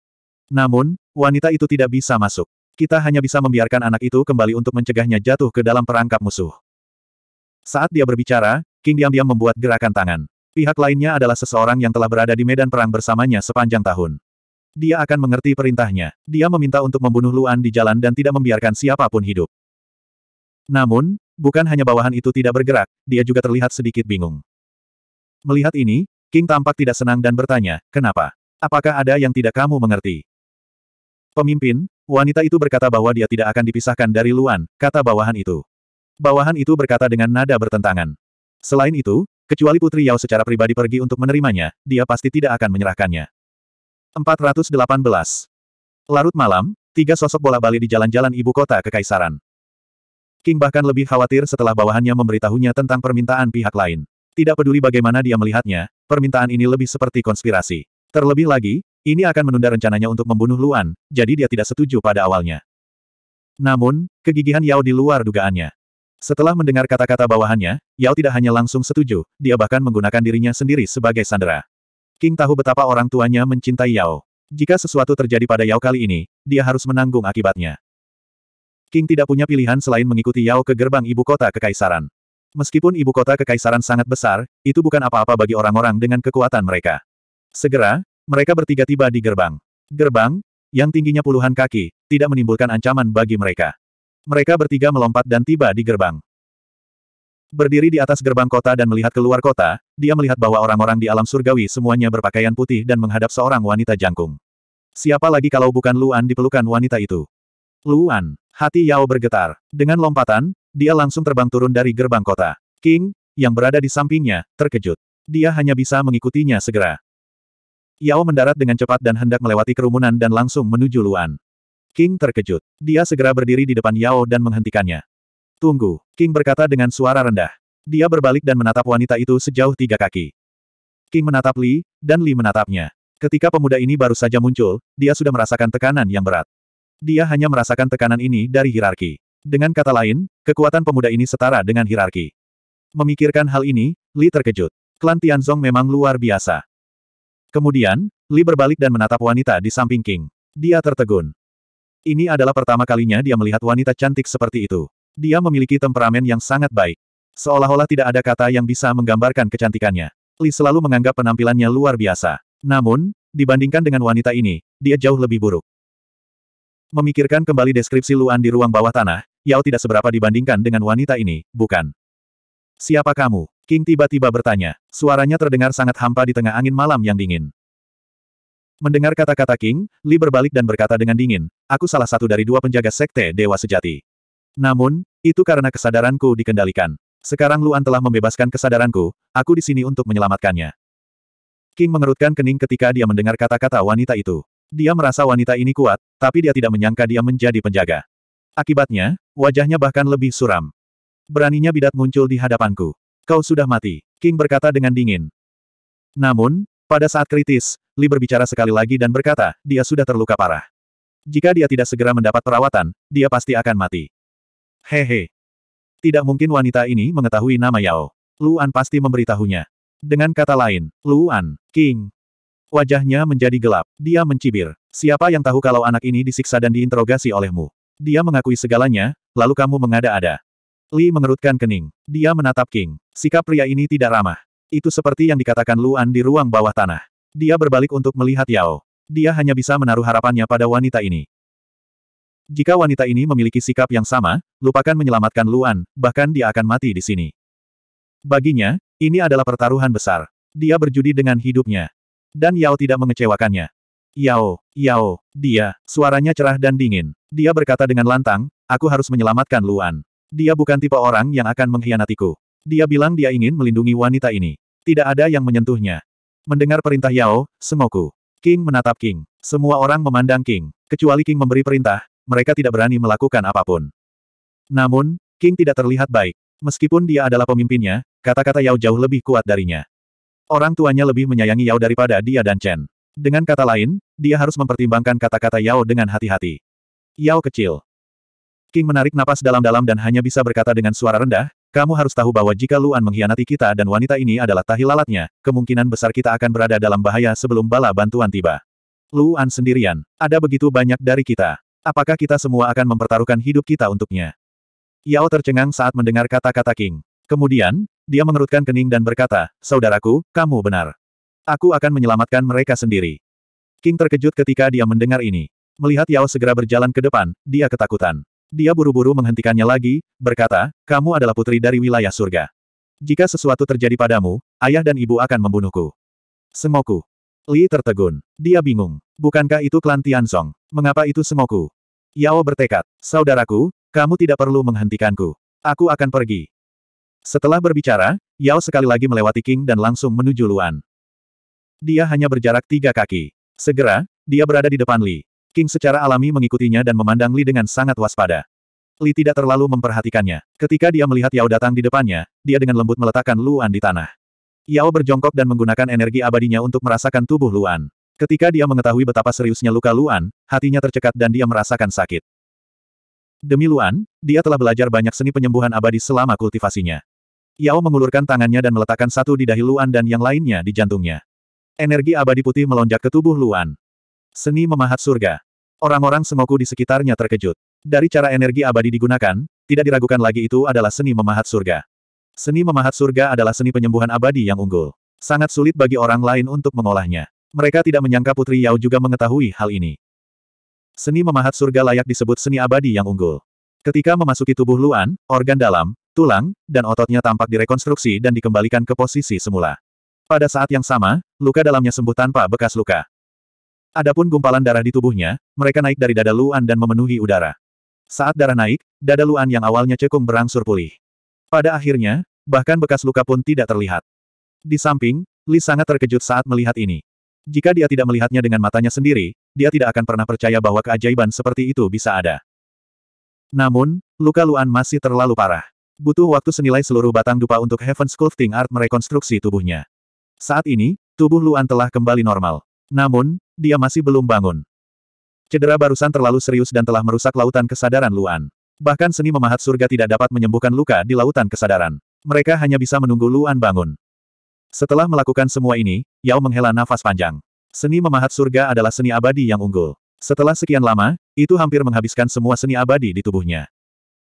Namun, wanita itu tidak bisa masuk. Kita hanya bisa membiarkan anak itu kembali untuk mencegahnya jatuh ke dalam perangkap musuh. Saat dia berbicara, King diam-diam membuat gerakan tangan. Pihak lainnya adalah seseorang yang telah berada di medan perang bersamanya sepanjang tahun. Dia akan mengerti perintahnya. Dia meminta untuk membunuh Luan di jalan dan tidak membiarkan siapapun hidup. Namun, bukan hanya bawahan itu tidak bergerak, dia juga terlihat sedikit bingung. Melihat ini, King tampak tidak senang dan bertanya, kenapa? Apakah ada yang tidak kamu mengerti? Pemimpin, wanita itu berkata bahwa dia tidak akan dipisahkan dari Luan, kata bawahan itu. Bawahan itu berkata dengan nada bertentangan. Selain itu, Kecuali Putri Yao secara pribadi pergi untuk menerimanya, dia pasti tidak akan menyerahkannya. 418. Larut malam, tiga sosok bola bali di jalan-jalan ibu kota kekaisaran. King bahkan lebih khawatir setelah bawahannya memberitahunya tentang permintaan pihak lain. Tidak peduli bagaimana dia melihatnya, permintaan ini lebih seperti konspirasi. Terlebih lagi, ini akan menunda rencananya untuk membunuh Luan, jadi dia tidak setuju pada awalnya. Namun, kegigihan Yao di luar dugaannya. Setelah mendengar kata-kata bawahannya, Yao tidak hanya langsung setuju, dia bahkan menggunakan dirinya sendiri sebagai sandera. King tahu betapa orang tuanya mencintai Yao. Jika sesuatu terjadi pada Yao kali ini, dia harus menanggung akibatnya. King tidak punya pilihan selain mengikuti Yao ke gerbang ibu kota kekaisaran. Meskipun ibu kota kekaisaran sangat besar, itu bukan apa-apa bagi orang-orang dengan kekuatan mereka. Segera, mereka bertiga tiba di gerbang. Gerbang, yang tingginya puluhan kaki, tidak menimbulkan ancaman bagi mereka. Mereka bertiga melompat dan tiba di gerbang. Berdiri di atas gerbang kota dan melihat keluar kota, dia melihat bahwa orang-orang di alam surgawi semuanya berpakaian putih dan menghadap seorang wanita jangkung. Siapa lagi kalau bukan Luan di pelukan wanita itu? Luan, hati Yao bergetar. Dengan lompatan, dia langsung terbang turun dari gerbang kota. King, yang berada di sampingnya, terkejut. Dia hanya bisa mengikutinya segera. Yao mendarat dengan cepat dan hendak melewati kerumunan dan langsung menuju Luan. King terkejut. Dia segera berdiri di depan Yao dan menghentikannya. Tunggu, King berkata dengan suara rendah. Dia berbalik dan menatap wanita itu sejauh tiga kaki. King menatap Li, dan Li menatapnya. Ketika pemuda ini baru saja muncul, dia sudah merasakan tekanan yang berat. Dia hanya merasakan tekanan ini dari hierarki. Dengan kata lain, kekuatan pemuda ini setara dengan hierarki. Memikirkan hal ini, Li terkejut. Klan Tianzong memang luar biasa. Kemudian, Li berbalik dan menatap wanita di samping King. Dia tertegun. Ini adalah pertama kalinya dia melihat wanita cantik seperti itu. Dia memiliki temperamen yang sangat baik. Seolah-olah tidak ada kata yang bisa menggambarkan kecantikannya. Li selalu menganggap penampilannya luar biasa. Namun, dibandingkan dengan wanita ini, dia jauh lebih buruk. Memikirkan kembali deskripsi Luan di ruang bawah tanah, Yao tidak seberapa dibandingkan dengan wanita ini, bukan? Siapa kamu? King tiba-tiba bertanya. Suaranya terdengar sangat hampa di tengah angin malam yang dingin. Mendengar kata-kata King, Li berbalik dan berkata dengan dingin, aku salah satu dari dua penjaga sekte Dewa Sejati. Namun, itu karena kesadaranku dikendalikan. Sekarang Luan telah membebaskan kesadaranku, aku di sini untuk menyelamatkannya. King mengerutkan kening ketika dia mendengar kata-kata wanita itu. Dia merasa wanita ini kuat, tapi dia tidak menyangka dia menjadi penjaga. Akibatnya, wajahnya bahkan lebih suram. Beraninya bidat muncul di hadapanku. Kau sudah mati, King berkata dengan dingin. Namun, pada saat kritis, Li berbicara sekali lagi dan berkata, dia sudah terluka parah. Jika dia tidak segera mendapat perawatan, dia pasti akan mati. Hehe. Tidak mungkin wanita ini mengetahui nama Yao. Luan pasti memberitahunya. Dengan kata lain, Luan, King. Wajahnya menjadi gelap. Dia mencibir. Siapa yang tahu kalau anak ini disiksa dan diinterogasi olehmu? Dia mengakui segalanya, lalu kamu mengada-ada. Li mengerutkan kening. Dia menatap King. Sikap pria ini tidak ramah. Itu seperti yang dikatakan Luan di ruang bawah tanah. Dia berbalik untuk melihat Yao. Dia hanya bisa menaruh harapannya pada wanita ini. Jika wanita ini memiliki sikap yang sama, lupakan menyelamatkan Luan, bahkan dia akan mati di sini. Baginya, ini adalah pertaruhan besar. Dia berjudi dengan hidupnya. Dan Yao tidak mengecewakannya. Yao, Yao, dia, suaranya cerah dan dingin. Dia berkata dengan lantang, aku harus menyelamatkan Luan. Dia bukan tipe orang yang akan mengkhianatiku. Dia bilang dia ingin melindungi wanita ini. Tidak ada yang menyentuhnya. Mendengar perintah Yao, Semoku. King menatap King. Semua orang memandang King. Kecuali King memberi perintah, mereka tidak berani melakukan apapun. Namun, King tidak terlihat baik. Meskipun dia adalah pemimpinnya, kata-kata Yao jauh lebih kuat darinya. Orang tuanya lebih menyayangi Yao daripada dia dan Chen. Dengan kata lain, dia harus mempertimbangkan kata-kata Yao dengan hati-hati. Yao kecil. King menarik napas dalam-dalam dan hanya bisa berkata dengan suara rendah, kamu harus tahu bahwa jika Luan mengkhianati kita dan wanita ini adalah tahi lalatnya, kemungkinan besar kita akan berada dalam bahaya sebelum bala bantuan tiba. Luan sendirian. Ada begitu banyak dari kita. Apakah kita semua akan mempertaruhkan hidup kita untuknya? Yao tercengang saat mendengar kata-kata King. Kemudian, dia mengerutkan kening dan berkata, Saudaraku, kamu benar. Aku akan menyelamatkan mereka sendiri. King terkejut ketika dia mendengar ini. Melihat Yao segera berjalan ke depan, dia ketakutan. Dia buru-buru menghentikannya lagi, berkata, kamu adalah putri dari wilayah surga. Jika sesuatu terjadi padamu, ayah dan ibu akan membunuhku. Semoku. Li tertegun. Dia bingung. Bukankah itu klan Tiansong? Mengapa itu semoku? Yao bertekad. Saudaraku, kamu tidak perlu menghentikanku. Aku akan pergi. Setelah berbicara, Yao sekali lagi melewati King dan langsung menuju Luan. Dia hanya berjarak tiga kaki. Segera, dia berada di depan Li. King secara alami mengikutinya dan memandang Li dengan sangat waspada. Li tidak terlalu memperhatikannya. Ketika dia melihat Yao datang di depannya, dia dengan lembut meletakkan Luan di tanah. Yao berjongkok dan menggunakan energi abadinya untuk merasakan tubuh Luan. Ketika dia mengetahui betapa seriusnya luka Luan, hatinya tercekat dan dia merasakan sakit. Demi Luan, dia telah belajar banyak seni penyembuhan abadi selama kultivasinya. Yao mengulurkan tangannya dan meletakkan satu di dahi Luan dan yang lainnya di jantungnya. Energi abadi putih melonjak ke tubuh Luan. Seni memahat surga. Orang-orang semoku di sekitarnya terkejut. Dari cara energi abadi digunakan, tidak diragukan lagi itu adalah seni memahat surga. Seni memahat surga adalah seni penyembuhan abadi yang unggul. Sangat sulit bagi orang lain untuk mengolahnya. Mereka tidak menyangka Putri Yao juga mengetahui hal ini. Seni memahat surga layak disebut seni abadi yang unggul. Ketika memasuki tubuh Luan, organ dalam, tulang, dan ototnya tampak direkonstruksi dan dikembalikan ke posisi semula. Pada saat yang sama, luka dalamnya sembuh tanpa bekas luka. Adapun gumpalan darah di tubuhnya, mereka naik dari dada Luan dan memenuhi udara. Saat darah naik, dada Luan yang awalnya cekung berangsur pulih. Pada akhirnya, bahkan bekas luka pun tidak terlihat. Di samping, Li sangat terkejut saat melihat ini. Jika dia tidak melihatnya dengan matanya sendiri, dia tidak akan pernah percaya bahwa keajaiban seperti itu bisa ada. Namun, luka Luan masih terlalu parah. Butuh waktu senilai seluruh batang dupa untuk Heaven Sculpting Art merekonstruksi tubuhnya. Saat ini, tubuh Luan telah kembali normal. Namun, dia masih belum bangun. Cedera barusan terlalu serius dan telah merusak lautan kesadaran Luan. Bahkan seni memahat surga tidak dapat menyembuhkan luka di lautan kesadaran. Mereka hanya bisa menunggu Luan bangun. Setelah melakukan semua ini, Yao menghela nafas panjang. Seni memahat surga adalah seni abadi yang unggul. Setelah sekian lama, itu hampir menghabiskan semua seni abadi di tubuhnya.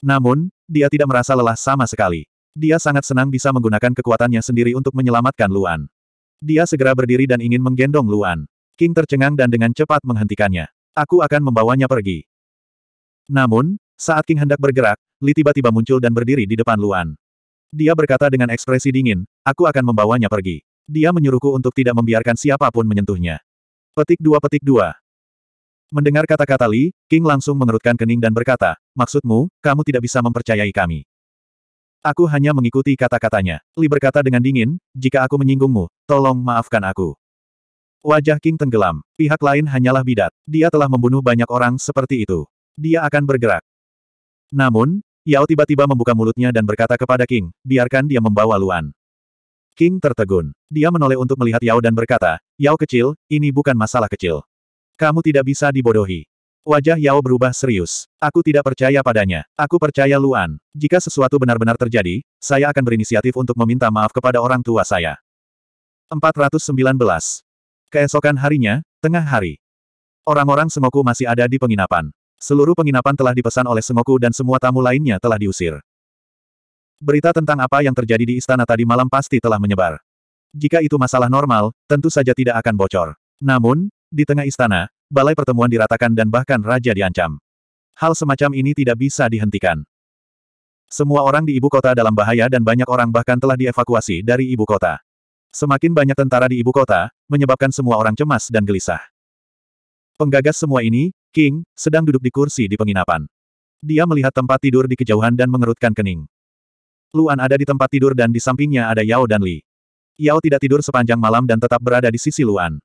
Namun, dia tidak merasa lelah sama sekali. Dia sangat senang bisa menggunakan kekuatannya sendiri untuk menyelamatkan Luan. Dia segera berdiri dan ingin menggendong Luan. King tercengang dan dengan cepat menghentikannya. Aku akan membawanya pergi. Namun, saat King hendak bergerak, Li tiba-tiba muncul dan berdiri di depan Luan. Dia berkata dengan ekspresi dingin, aku akan membawanya pergi. Dia menyuruhku untuk tidak membiarkan siapapun menyentuhnya. Petik dua petik dua. Mendengar kata-kata Li, King langsung mengerutkan kening dan berkata, maksudmu, kamu tidak bisa mempercayai kami. Aku hanya mengikuti kata-katanya. Li berkata dengan dingin, jika aku menyinggungmu, tolong maafkan aku. Wajah King tenggelam. Pihak lain hanyalah bidat. Dia telah membunuh banyak orang seperti itu. Dia akan bergerak. Namun, Yao tiba-tiba membuka mulutnya dan berkata kepada King, biarkan dia membawa Luan. King tertegun. Dia menoleh untuk melihat Yao dan berkata, Yao kecil, ini bukan masalah kecil. Kamu tidak bisa dibodohi. Wajah Yao berubah serius. Aku tidak percaya padanya. Aku percaya Luan. Jika sesuatu benar-benar terjadi, saya akan berinisiatif untuk meminta maaf kepada orang tua saya. 419. Keesokan harinya, tengah hari. Orang-orang Semoku masih ada di penginapan. Seluruh penginapan telah dipesan oleh Semoku dan semua tamu lainnya telah diusir. Berita tentang apa yang terjadi di istana tadi malam pasti telah menyebar. Jika itu masalah normal, tentu saja tidak akan bocor. Namun, di tengah istana, balai pertemuan diratakan dan bahkan raja diancam. Hal semacam ini tidak bisa dihentikan. Semua orang di ibu kota dalam bahaya dan banyak orang bahkan telah dievakuasi dari ibu kota. Semakin banyak tentara di ibu kota, menyebabkan semua orang cemas dan gelisah. Penggagas semua ini, King, sedang duduk di kursi di penginapan. Dia melihat tempat tidur di kejauhan dan mengerutkan kening. Luan ada di tempat tidur dan di sampingnya ada Yao dan Li. Yao tidak tidur sepanjang malam dan tetap berada di sisi Luan.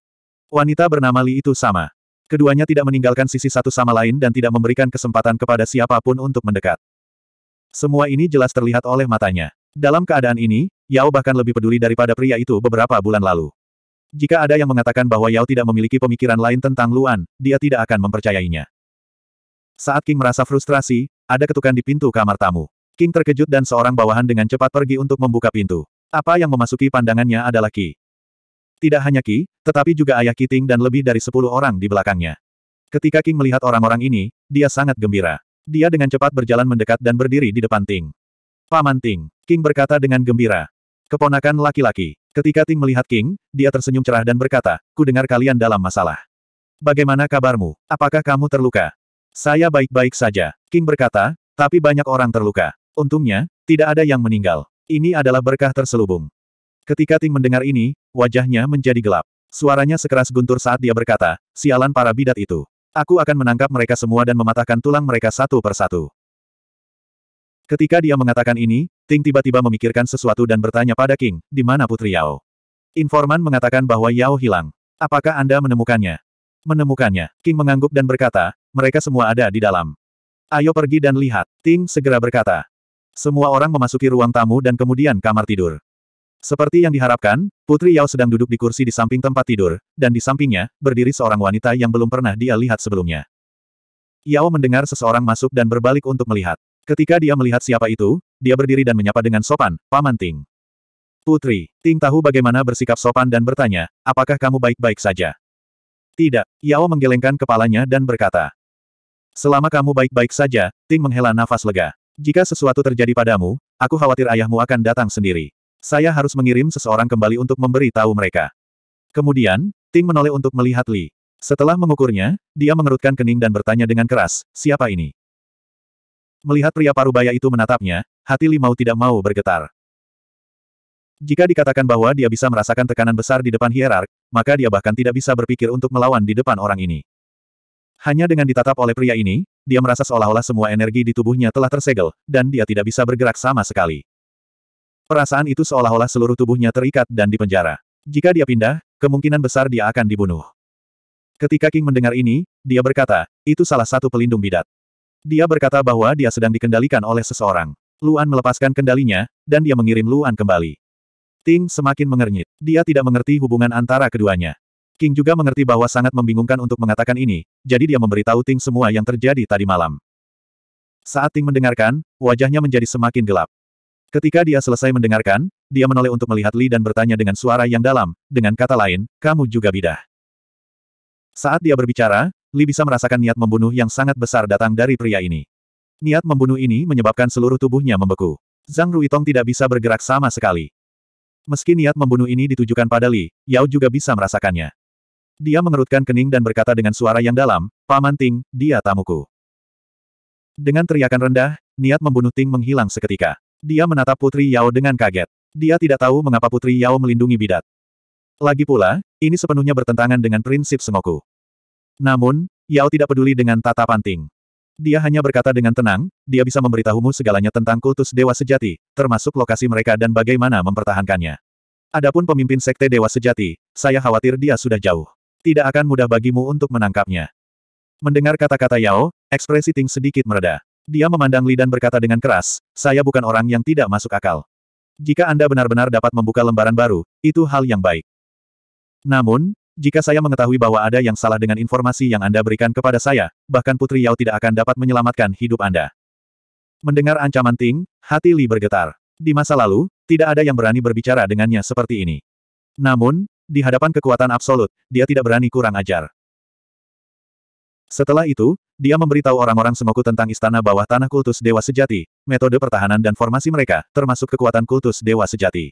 Wanita bernama Li itu sama. Keduanya tidak meninggalkan sisi satu sama lain dan tidak memberikan kesempatan kepada siapapun untuk mendekat. Semua ini jelas terlihat oleh matanya. Dalam keadaan ini, Yao bahkan lebih peduli daripada pria itu beberapa bulan lalu. Jika ada yang mengatakan bahwa Yao tidak memiliki pemikiran lain tentang Luan, dia tidak akan mempercayainya. Saat King merasa frustrasi, ada ketukan di pintu kamar tamu. King terkejut dan seorang bawahan dengan cepat pergi untuk membuka pintu. Apa yang memasuki pandangannya adalah Ki. Tidak hanya Ki, tetapi juga ayah Kiting dan lebih dari sepuluh orang di belakangnya. Ketika King melihat orang-orang ini, dia sangat gembira. Dia dengan cepat berjalan mendekat dan berdiri di depan Ting. Paman Ting, King berkata dengan gembira. Keponakan laki-laki. Ketika Ting melihat King, dia tersenyum cerah dan berkata, ku dengar kalian dalam masalah. Bagaimana kabarmu? Apakah kamu terluka? Saya baik-baik saja. King berkata, tapi banyak orang terluka. Untungnya, tidak ada yang meninggal. Ini adalah berkah terselubung. Ketika Ting mendengar ini, wajahnya menjadi gelap. Suaranya sekeras guntur saat dia berkata, sialan para bidat itu. Aku akan menangkap mereka semua dan mematahkan tulang mereka satu persatu. Ketika dia mengatakan ini, Ting tiba-tiba memikirkan sesuatu dan bertanya pada King, di mana Putri Yao? Informan mengatakan bahwa Yao hilang. Apakah Anda menemukannya? Menemukannya. King mengangguk dan berkata, mereka semua ada di dalam. Ayo pergi dan lihat. Ting segera berkata. Semua orang memasuki ruang tamu dan kemudian kamar tidur. Seperti yang diharapkan, Putri Yao sedang duduk di kursi di samping tempat tidur, dan di sampingnya, berdiri seorang wanita yang belum pernah dia lihat sebelumnya. Yao mendengar seseorang masuk dan berbalik untuk melihat. Ketika dia melihat siapa itu, dia berdiri dan menyapa dengan sopan, Paman Ting. Putri, Ting tahu bagaimana bersikap sopan dan bertanya, apakah kamu baik-baik saja? Tidak, Yao menggelengkan kepalanya dan berkata. Selama kamu baik-baik saja, Ting menghela nafas lega. Jika sesuatu terjadi padamu, aku khawatir ayahmu akan datang sendiri. Saya harus mengirim seseorang kembali untuk memberi tahu mereka. Kemudian, Ting menoleh untuk melihat Li. Setelah mengukurnya, dia mengerutkan kening dan bertanya dengan keras, siapa ini? Melihat pria parubaya itu menatapnya, hati Limau tidak mau bergetar. Jika dikatakan bahwa dia bisa merasakan tekanan besar di depan hierark, maka dia bahkan tidak bisa berpikir untuk melawan di depan orang ini. Hanya dengan ditatap oleh pria ini, dia merasa seolah-olah semua energi di tubuhnya telah tersegel, dan dia tidak bisa bergerak sama sekali. Perasaan itu seolah-olah seluruh tubuhnya terikat dan dipenjara. Jika dia pindah, kemungkinan besar dia akan dibunuh. Ketika King mendengar ini, dia berkata, itu salah satu pelindung bidat. Dia berkata bahwa dia sedang dikendalikan oleh seseorang. Luan melepaskan kendalinya, dan dia mengirim Luan kembali. Ting semakin mengernyit. Dia tidak mengerti hubungan antara keduanya. King juga mengerti bahwa sangat membingungkan untuk mengatakan ini, jadi dia memberitahu Ting semua yang terjadi tadi malam. Saat Ting mendengarkan, wajahnya menjadi semakin gelap. Ketika dia selesai mendengarkan, dia menoleh untuk melihat Li dan bertanya dengan suara yang dalam, dengan kata lain, kamu juga bidah. Saat dia berbicara, Li bisa merasakan niat membunuh yang sangat besar datang dari pria ini. Niat membunuh ini menyebabkan seluruh tubuhnya membeku. Zhang Ruitong tidak bisa bergerak sama sekali. Meski niat membunuh ini ditujukan pada Li, Yao juga bisa merasakannya. Dia mengerutkan kening dan berkata dengan suara yang dalam, Paman Ting, dia tamuku. Dengan teriakan rendah, niat membunuh Ting menghilang seketika. Dia menatap Putri Yao dengan kaget. Dia tidak tahu mengapa Putri Yao melindungi bidat. Lagi pula, ini sepenuhnya bertentangan dengan prinsip Sengoku. Namun, Yao tidak peduli dengan tata Ting. Dia hanya berkata dengan tenang, dia bisa memberitahumu segalanya tentang kultus Dewa Sejati, termasuk lokasi mereka dan bagaimana mempertahankannya. Adapun pemimpin Sekte Dewa Sejati, saya khawatir dia sudah jauh. Tidak akan mudah bagimu untuk menangkapnya. Mendengar kata-kata Yao, ekspresi Ting sedikit mereda. Dia memandang Li dan berkata dengan keras, saya bukan orang yang tidak masuk akal. Jika Anda benar-benar dapat membuka lembaran baru, itu hal yang baik. Namun, jika saya mengetahui bahwa ada yang salah dengan informasi yang Anda berikan kepada saya, bahkan Putri Yao tidak akan dapat menyelamatkan hidup Anda. Mendengar ancaman Ting, hati Li bergetar. Di masa lalu, tidak ada yang berani berbicara dengannya seperti ini. Namun, di hadapan kekuatan absolut, dia tidak berani kurang ajar. Setelah itu, dia memberitahu orang-orang Semoku tentang istana bawah tanah kultus dewa sejati, metode pertahanan dan formasi mereka, termasuk kekuatan kultus dewa sejati.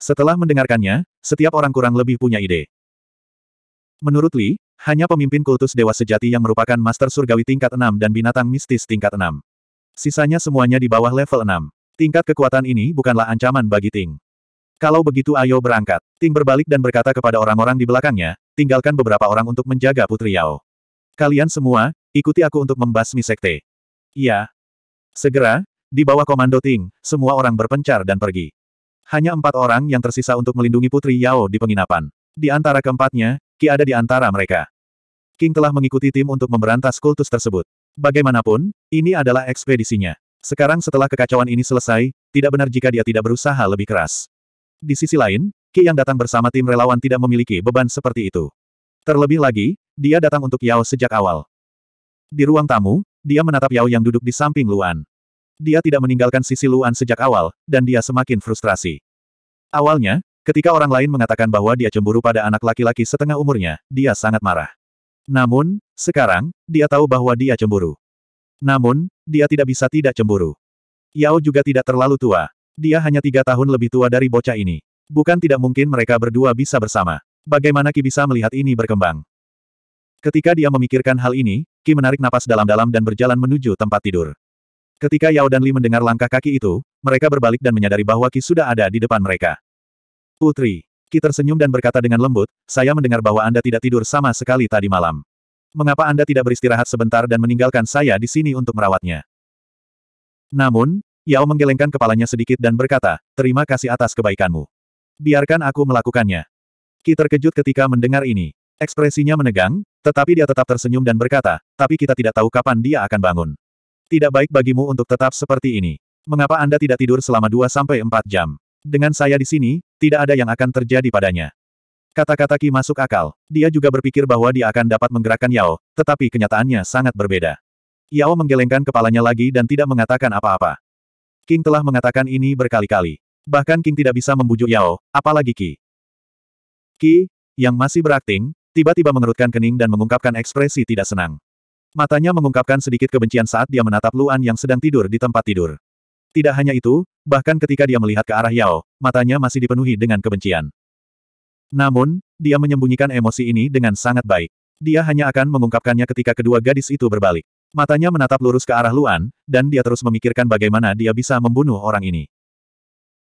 Setelah mendengarkannya, setiap orang kurang lebih punya ide. Menurut Li, hanya pemimpin kultus dewa sejati yang merupakan master surgawi tingkat 6 dan binatang mistis tingkat 6. Sisanya semuanya di bawah level 6. Tingkat kekuatan ini bukanlah ancaman bagi Ting. Kalau begitu ayo berangkat. Ting berbalik dan berkata kepada orang-orang di belakangnya, tinggalkan beberapa orang untuk menjaga Putri Yao. Kalian semua, ikuti aku untuk membasmi sekte. Iya. Segera, di bawah komando Ting, semua orang berpencar dan pergi. Hanya empat orang yang tersisa untuk melindungi Putri Yao di penginapan. Di antara keempatnya, Ki ada di antara mereka. King telah mengikuti tim untuk memberantas kultus tersebut. Bagaimanapun, ini adalah ekspedisinya. Sekarang setelah kekacauan ini selesai, tidak benar jika dia tidak berusaha lebih keras. Di sisi lain, Ki yang datang bersama tim relawan tidak memiliki beban seperti itu. Terlebih lagi, dia datang untuk Yao sejak awal. Di ruang tamu, dia menatap Yao yang duduk di samping Luan. Dia tidak meninggalkan sisi Luan sejak awal, dan dia semakin frustrasi. Awalnya, Ketika orang lain mengatakan bahwa dia cemburu pada anak laki-laki setengah umurnya, dia sangat marah. Namun, sekarang, dia tahu bahwa dia cemburu. Namun, dia tidak bisa tidak cemburu. Yao juga tidak terlalu tua. Dia hanya tiga tahun lebih tua dari bocah ini. Bukan tidak mungkin mereka berdua bisa bersama. Bagaimana Ki bisa melihat ini berkembang? Ketika dia memikirkan hal ini, Ki menarik napas dalam-dalam dan berjalan menuju tempat tidur. Ketika Yao dan Li mendengar langkah kaki itu, mereka berbalik dan menyadari bahwa Ki sudah ada di depan mereka. Putri. Ki tersenyum dan berkata dengan lembut, saya mendengar bahwa Anda tidak tidur sama sekali tadi malam. Mengapa Anda tidak beristirahat sebentar dan meninggalkan saya di sini untuk merawatnya? Namun, Yao menggelengkan kepalanya sedikit dan berkata, terima kasih atas kebaikanmu. Biarkan aku melakukannya. Ki terkejut ketika mendengar ini. Ekspresinya menegang, tetapi dia tetap tersenyum dan berkata, tapi kita tidak tahu kapan dia akan bangun. Tidak baik bagimu untuk tetap seperti ini. Mengapa Anda tidak tidur selama 2-4 jam? Dengan saya di sini, tidak ada yang akan terjadi padanya. Kata-kata Ki masuk akal. Dia juga berpikir bahwa dia akan dapat menggerakkan Yao, tetapi kenyataannya sangat berbeda. Yao menggelengkan kepalanya lagi dan tidak mengatakan apa-apa. King telah mengatakan ini berkali-kali. Bahkan King tidak bisa membujuk Yao, apalagi Ki. Ki, yang masih berakting, tiba-tiba mengerutkan kening dan mengungkapkan ekspresi tidak senang. Matanya mengungkapkan sedikit kebencian saat dia menatap Luan yang sedang tidur di tempat tidur. Tidak hanya itu, bahkan ketika dia melihat ke arah Yao, matanya masih dipenuhi dengan kebencian. Namun, dia menyembunyikan emosi ini dengan sangat baik. Dia hanya akan mengungkapkannya ketika kedua gadis itu berbalik. Matanya menatap lurus ke arah Luan, dan dia terus memikirkan bagaimana dia bisa membunuh orang ini.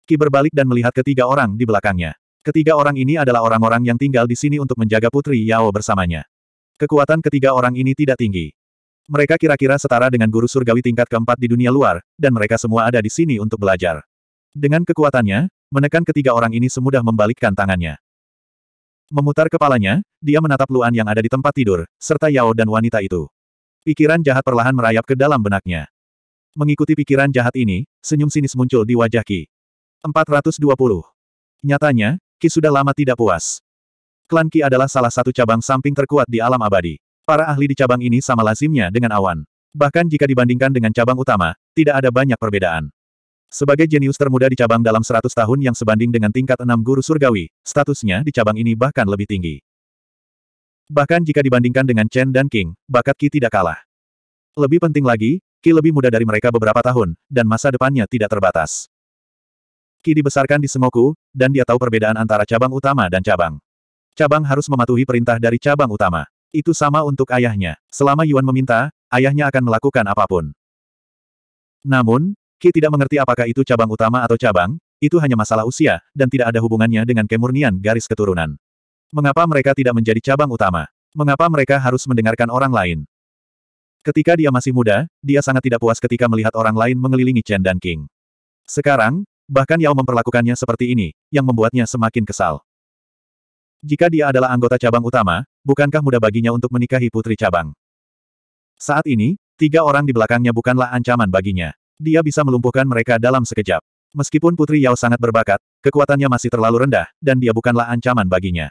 Ki berbalik dan melihat ketiga orang di belakangnya. Ketiga orang ini adalah orang-orang yang tinggal di sini untuk menjaga Putri Yao bersamanya. Kekuatan ketiga orang ini tidak tinggi. Mereka kira-kira setara dengan guru surgawi tingkat keempat di dunia luar, dan mereka semua ada di sini untuk belajar. Dengan kekuatannya, menekan ketiga orang ini semudah membalikkan tangannya. Memutar kepalanya, dia menatap Luan yang ada di tempat tidur, serta Yao dan wanita itu. Pikiran jahat perlahan merayap ke dalam benaknya. Mengikuti pikiran jahat ini, senyum sinis muncul di wajah Ki. 420. Nyatanya, Ki sudah lama tidak puas. Klan Ki adalah salah satu cabang samping terkuat di alam abadi. Para ahli di cabang ini sama lazimnya dengan awan. Bahkan jika dibandingkan dengan cabang utama, tidak ada banyak perbedaan. Sebagai jenius termuda di cabang dalam 100 tahun yang sebanding dengan tingkat enam guru surgawi, statusnya di cabang ini bahkan lebih tinggi. Bahkan jika dibandingkan dengan Chen dan King, bakat Ki tidak kalah. Lebih penting lagi, Ki lebih muda dari mereka beberapa tahun, dan masa depannya tidak terbatas. Ki dibesarkan di Sengoku, dan dia tahu perbedaan antara cabang utama dan cabang. Cabang harus mematuhi perintah dari cabang utama. Itu sama untuk ayahnya. Selama Yuan meminta, ayahnya akan melakukan apapun. Namun, Ki tidak mengerti apakah itu cabang utama atau cabang, itu hanya masalah usia, dan tidak ada hubungannya dengan kemurnian garis keturunan. Mengapa mereka tidak menjadi cabang utama? Mengapa mereka harus mendengarkan orang lain? Ketika dia masih muda, dia sangat tidak puas ketika melihat orang lain mengelilingi Chen dan King. Sekarang, bahkan Yao memperlakukannya seperti ini, yang membuatnya semakin kesal. Jika dia adalah anggota cabang utama, bukankah mudah baginya untuk menikahi putri cabang? Saat ini, tiga orang di belakangnya bukanlah ancaman baginya. Dia bisa melumpuhkan mereka dalam sekejap. Meskipun Putri Yao sangat berbakat, kekuatannya masih terlalu rendah, dan dia bukanlah ancaman baginya.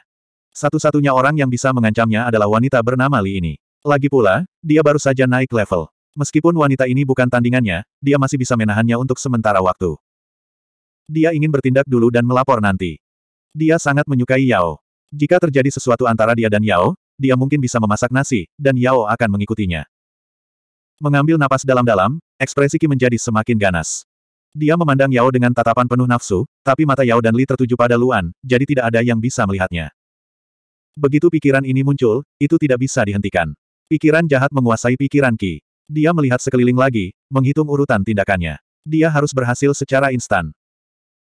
Satu-satunya orang yang bisa mengancamnya adalah wanita bernama Li ini. Lagi pula, dia baru saja naik level. Meskipun wanita ini bukan tandingannya, dia masih bisa menahannya untuk sementara waktu. Dia ingin bertindak dulu dan melapor nanti. Dia sangat menyukai Yao. Jika terjadi sesuatu antara dia dan Yao, dia mungkin bisa memasak nasi, dan Yao akan mengikutinya. Mengambil napas dalam-dalam, ekspresi Ki menjadi semakin ganas. Dia memandang Yao dengan tatapan penuh nafsu, tapi mata Yao dan Li tertuju pada Luan, jadi tidak ada yang bisa melihatnya. Begitu pikiran ini muncul, itu tidak bisa dihentikan. Pikiran jahat menguasai pikiran Ki. Dia melihat sekeliling lagi, menghitung urutan tindakannya. Dia harus berhasil secara instan.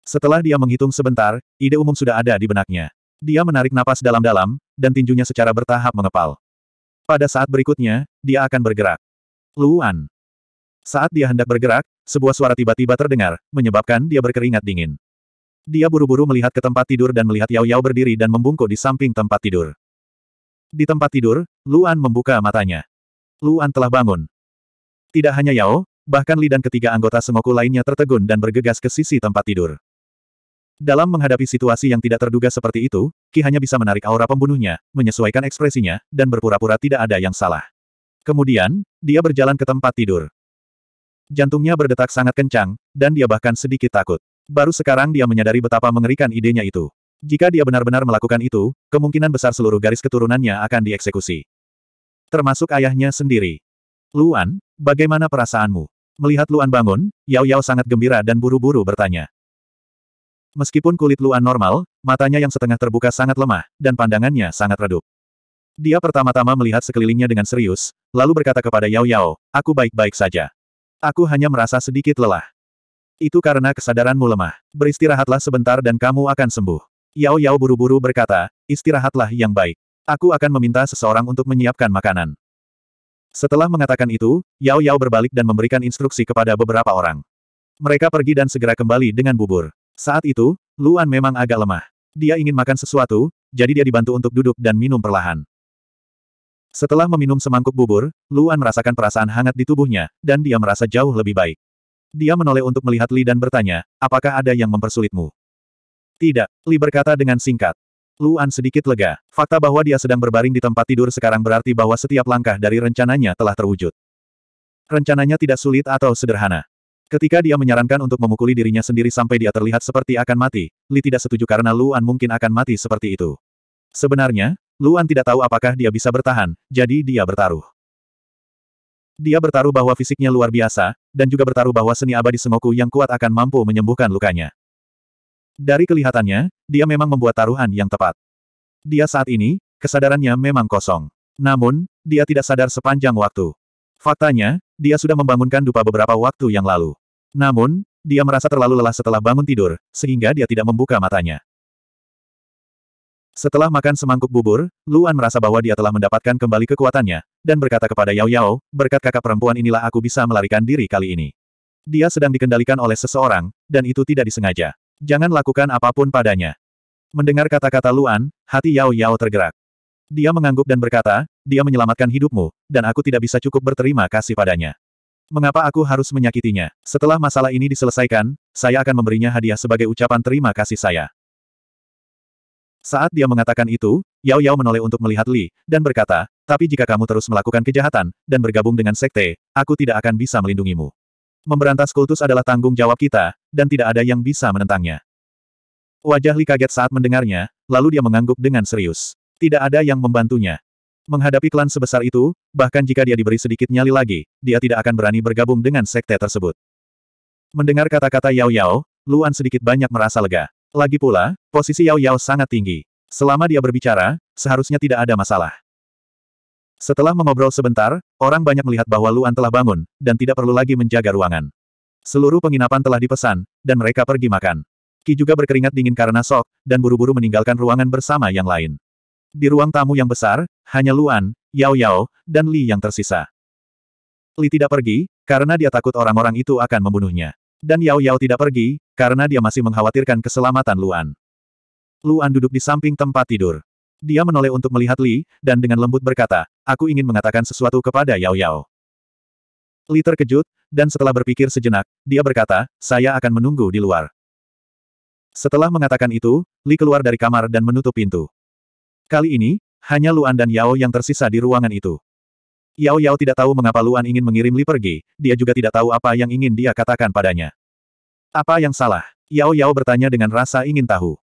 Setelah dia menghitung sebentar, ide umum sudah ada di benaknya. Dia menarik napas dalam-dalam, dan tinjunya secara bertahap mengepal. Pada saat berikutnya, dia akan bergerak. Luan. Saat dia hendak bergerak, sebuah suara tiba-tiba terdengar, menyebabkan dia berkeringat dingin. Dia buru-buru melihat ke tempat tidur dan melihat Yao Yao berdiri dan membungkuk di samping tempat tidur. Di tempat tidur, Luan membuka matanya. Luan telah bangun. Tidak hanya Yao, bahkan Li dan ketiga anggota Sengoku lainnya tertegun dan bergegas ke sisi tempat tidur. Dalam menghadapi situasi yang tidak terduga seperti itu, Ki hanya bisa menarik aura pembunuhnya, menyesuaikan ekspresinya, dan berpura-pura tidak ada yang salah. Kemudian, dia berjalan ke tempat tidur. Jantungnya berdetak sangat kencang, dan dia bahkan sedikit takut. Baru sekarang dia menyadari betapa mengerikan idenya itu. Jika dia benar-benar melakukan itu, kemungkinan besar seluruh garis keturunannya akan dieksekusi. Termasuk ayahnya sendiri. Luan, bagaimana perasaanmu? Melihat Luan bangun, Yao Yao sangat gembira dan buru-buru bertanya. Meskipun kulit Luan normal, matanya yang setengah terbuka sangat lemah, dan pandangannya sangat redup. Dia pertama-tama melihat sekelilingnya dengan serius, lalu berkata kepada Yao Yao, aku baik-baik saja. Aku hanya merasa sedikit lelah. Itu karena kesadaranmu lemah. Beristirahatlah sebentar dan kamu akan sembuh. Yao Yao buru-buru berkata, istirahatlah yang baik. Aku akan meminta seseorang untuk menyiapkan makanan. Setelah mengatakan itu, Yao Yao berbalik dan memberikan instruksi kepada beberapa orang. Mereka pergi dan segera kembali dengan bubur. Saat itu, Luan memang agak lemah. Dia ingin makan sesuatu, jadi dia dibantu untuk duduk dan minum perlahan. Setelah meminum semangkuk bubur, Luan merasakan perasaan hangat di tubuhnya, dan dia merasa jauh lebih baik. Dia menoleh untuk melihat Li dan bertanya, apakah ada yang mempersulitmu? Tidak, Li berkata dengan singkat. Luan sedikit lega. Fakta bahwa dia sedang berbaring di tempat tidur sekarang berarti bahwa setiap langkah dari rencananya telah terwujud. Rencananya tidak sulit atau sederhana. Ketika dia menyarankan untuk memukuli dirinya sendiri sampai dia terlihat seperti akan mati, Li tidak setuju karena Luan mungkin akan mati seperti itu. Sebenarnya, Luan tidak tahu apakah dia bisa bertahan, jadi dia bertaruh. Dia bertaruh bahwa fisiknya luar biasa, dan juga bertaruh bahwa seni abadi semoku yang kuat akan mampu menyembuhkan lukanya. Dari kelihatannya, dia memang membuat taruhan yang tepat. Dia saat ini, kesadarannya memang kosong. Namun, dia tidak sadar sepanjang waktu. Faktanya, dia sudah membangunkan dupa beberapa waktu yang lalu. Namun, dia merasa terlalu lelah setelah bangun tidur, sehingga dia tidak membuka matanya. Setelah makan semangkuk bubur, Luan merasa bahwa dia telah mendapatkan kembali kekuatannya, dan berkata kepada Yao Yao, berkat kakak perempuan inilah aku bisa melarikan diri kali ini. Dia sedang dikendalikan oleh seseorang, dan itu tidak disengaja. Jangan lakukan apapun padanya. Mendengar kata-kata Luan, hati Yao Yao tergerak. Dia mengangguk dan berkata, dia menyelamatkan hidupmu, dan aku tidak bisa cukup berterima kasih padanya. Mengapa aku harus menyakitinya? Setelah masalah ini diselesaikan, saya akan memberinya hadiah sebagai ucapan terima kasih saya. Saat dia mengatakan itu, Yao Yao menoleh untuk melihat Li, dan berkata, tapi jika kamu terus melakukan kejahatan, dan bergabung dengan sekte, aku tidak akan bisa melindungimu. Memberantas kultus adalah tanggung jawab kita, dan tidak ada yang bisa menentangnya. Wajah Li kaget saat mendengarnya, lalu dia mengangguk dengan serius. Tidak ada yang membantunya. Menghadapi klan sebesar itu, bahkan jika dia diberi sedikit nyali lagi, dia tidak akan berani bergabung dengan sekte tersebut. Mendengar kata-kata Yao Yao, Luan sedikit banyak merasa lega. Lagi pula, posisi Yao Yao sangat tinggi. Selama dia berbicara, seharusnya tidak ada masalah. Setelah mengobrol sebentar, orang banyak melihat bahwa Luan telah bangun, dan tidak perlu lagi menjaga ruangan. Seluruh penginapan telah dipesan, dan mereka pergi makan. Ki juga berkeringat dingin karena sok, dan buru-buru meninggalkan ruangan bersama yang lain. Di ruang tamu yang besar, hanya Luan, Yao Yao, dan Li yang tersisa. Li tidak pergi, karena dia takut orang-orang itu akan membunuhnya. Dan Yao Yao tidak pergi, karena dia masih mengkhawatirkan keselamatan Luan. Luan duduk di samping tempat tidur. Dia menoleh untuk melihat Li, dan dengan lembut berkata, aku ingin mengatakan sesuatu kepada Yao Yao. Li terkejut, dan setelah berpikir sejenak, dia berkata, saya akan menunggu di luar. Setelah mengatakan itu, Li keluar dari kamar dan menutup pintu. Kali ini, hanya Luan dan Yao yang tersisa di ruangan itu. Yao Yao tidak tahu mengapa Luan ingin mengirim Li pergi, dia juga tidak tahu apa yang ingin dia katakan padanya. Apa yang salah? Yao Yao bertanya dengan rasa ingin tahu.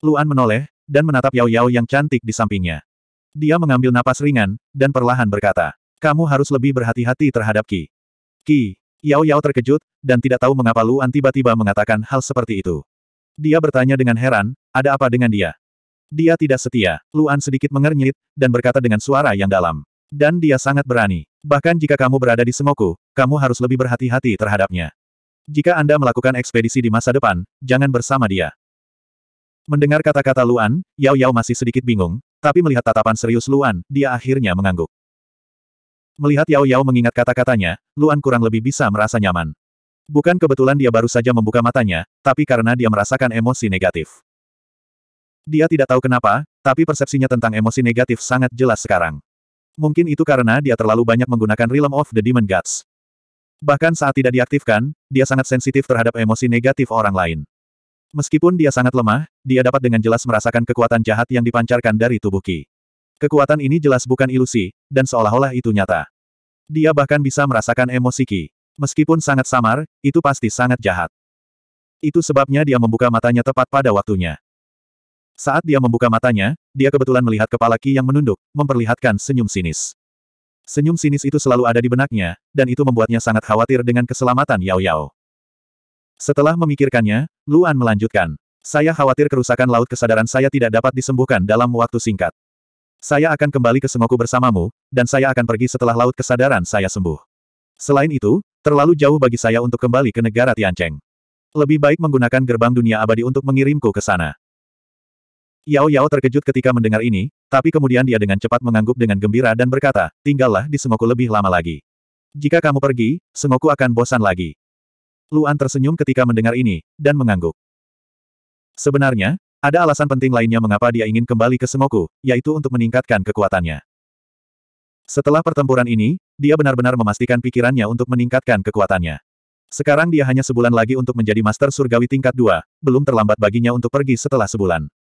Luan menoleh, dan menatap Yao Yao yang cantik di sampingnya. Dia mengambil napas ringan, dan perlahan berkata, kamu harus lebih berhati-hati terhadap Ki. Ki, Yao Yao terkejut, dan tidak tahu mengapa Luan tiba-tiba mengatakan hal seperti itu. Dia bertanya dengan heran, ada apa dengan dia? Dia tidak setia. Luan sedikit mengernyit, dan berkata dengan suara yang dalam. Dan dia sangat berani. Bahkan jika kamu berada di Sengoku, kamu harus lebih berhati-hati terhadapnya. Jika Anda melakukan ekspedisi di masa depan, jangan bersama dia. Mendengar kata-kata Luan, Yao Yao masih sedikit bingung, tapi melihat tatapan serius Luan, dia akhirnya mengangguk. Melihat Yao Yao mengingat kata-katanya, Luan kurang lebih bisa merasa nyaman. Bukan kebetulan dia baru saja membuka matanya, tapi karena dia merasakan emosi negatif. Dia tidak tahu kenapa, tapi persepsinya tentang emosi negatif sangat jelas sekarang. Mungkin itu karena dia terlalu banyak menggunakan Realm of the Demon Gods. Bahkan saat tidak diaktifkan, dia sangat sensitif terhadap emosi negatif orang lain. Meskipun dia sangat lemah, dia dapat dengan jelas merasakan kekuatan jahat yang dipancarkan dari tubuh Ki. Kekuatan ini jelas bukan ilusi, dan seolah-olah itu nyata. Dia bahkan bisa merasakan emosi Ki. Meskipun sangat samar, itu pasti sangat jahat. Itu sebabnya dia membuka matanya tepat pada waktunya. Saat dia membuka matanya, dia kebetulan melihat kepala Ki yang menunduk, memperlihatkan senyum sinis. Senyum sinis itu selalu ada di benaknya, dan itu membuatnya sangat khawatir dengan keselamatan Yao Yao. Setelah memikirkannya, Luan melanjutkan. Saya khawatir kerusakan laut kesadaran saya tidak dapat disembuhkan dalam waktu singkat. Saya akan kembali ke Sengoku bersamamu, dan saya akan pergi setelah laut kesadaran saya sembuh. Selain itu, terlalu jauh bagi saya untuk kembali ke negara Tiancheng. Lebih baik menggunakan gerbang dunia abadi untuk mengirimku ke sana. Yao Yao terkejut ketika mendengar ini, tapi kemudian dia dengan cepat mengangguk dengan gembira dan berkata, tinggallah di semoku lebih lama lagi. Jika kamu pergi, semoku akan bosan lagi. Luan tersenyum ketika mendengar ini, dan mengangguk. Sebenarnya, ada alasan penting lainnya mengapa dia ingin kembali ke semoku, yaitu untuk meningkatkan kekuatannya. Setelah pertempuran ini, dia benar-benar memastikan pikirannya untuk meningkatkan kekuatannya. Sekarang dia hanya sebulan lagi untuk menjadi Master Surgawi tingkat 2, belum terlambat baginya untuk pergi setelah sebulan.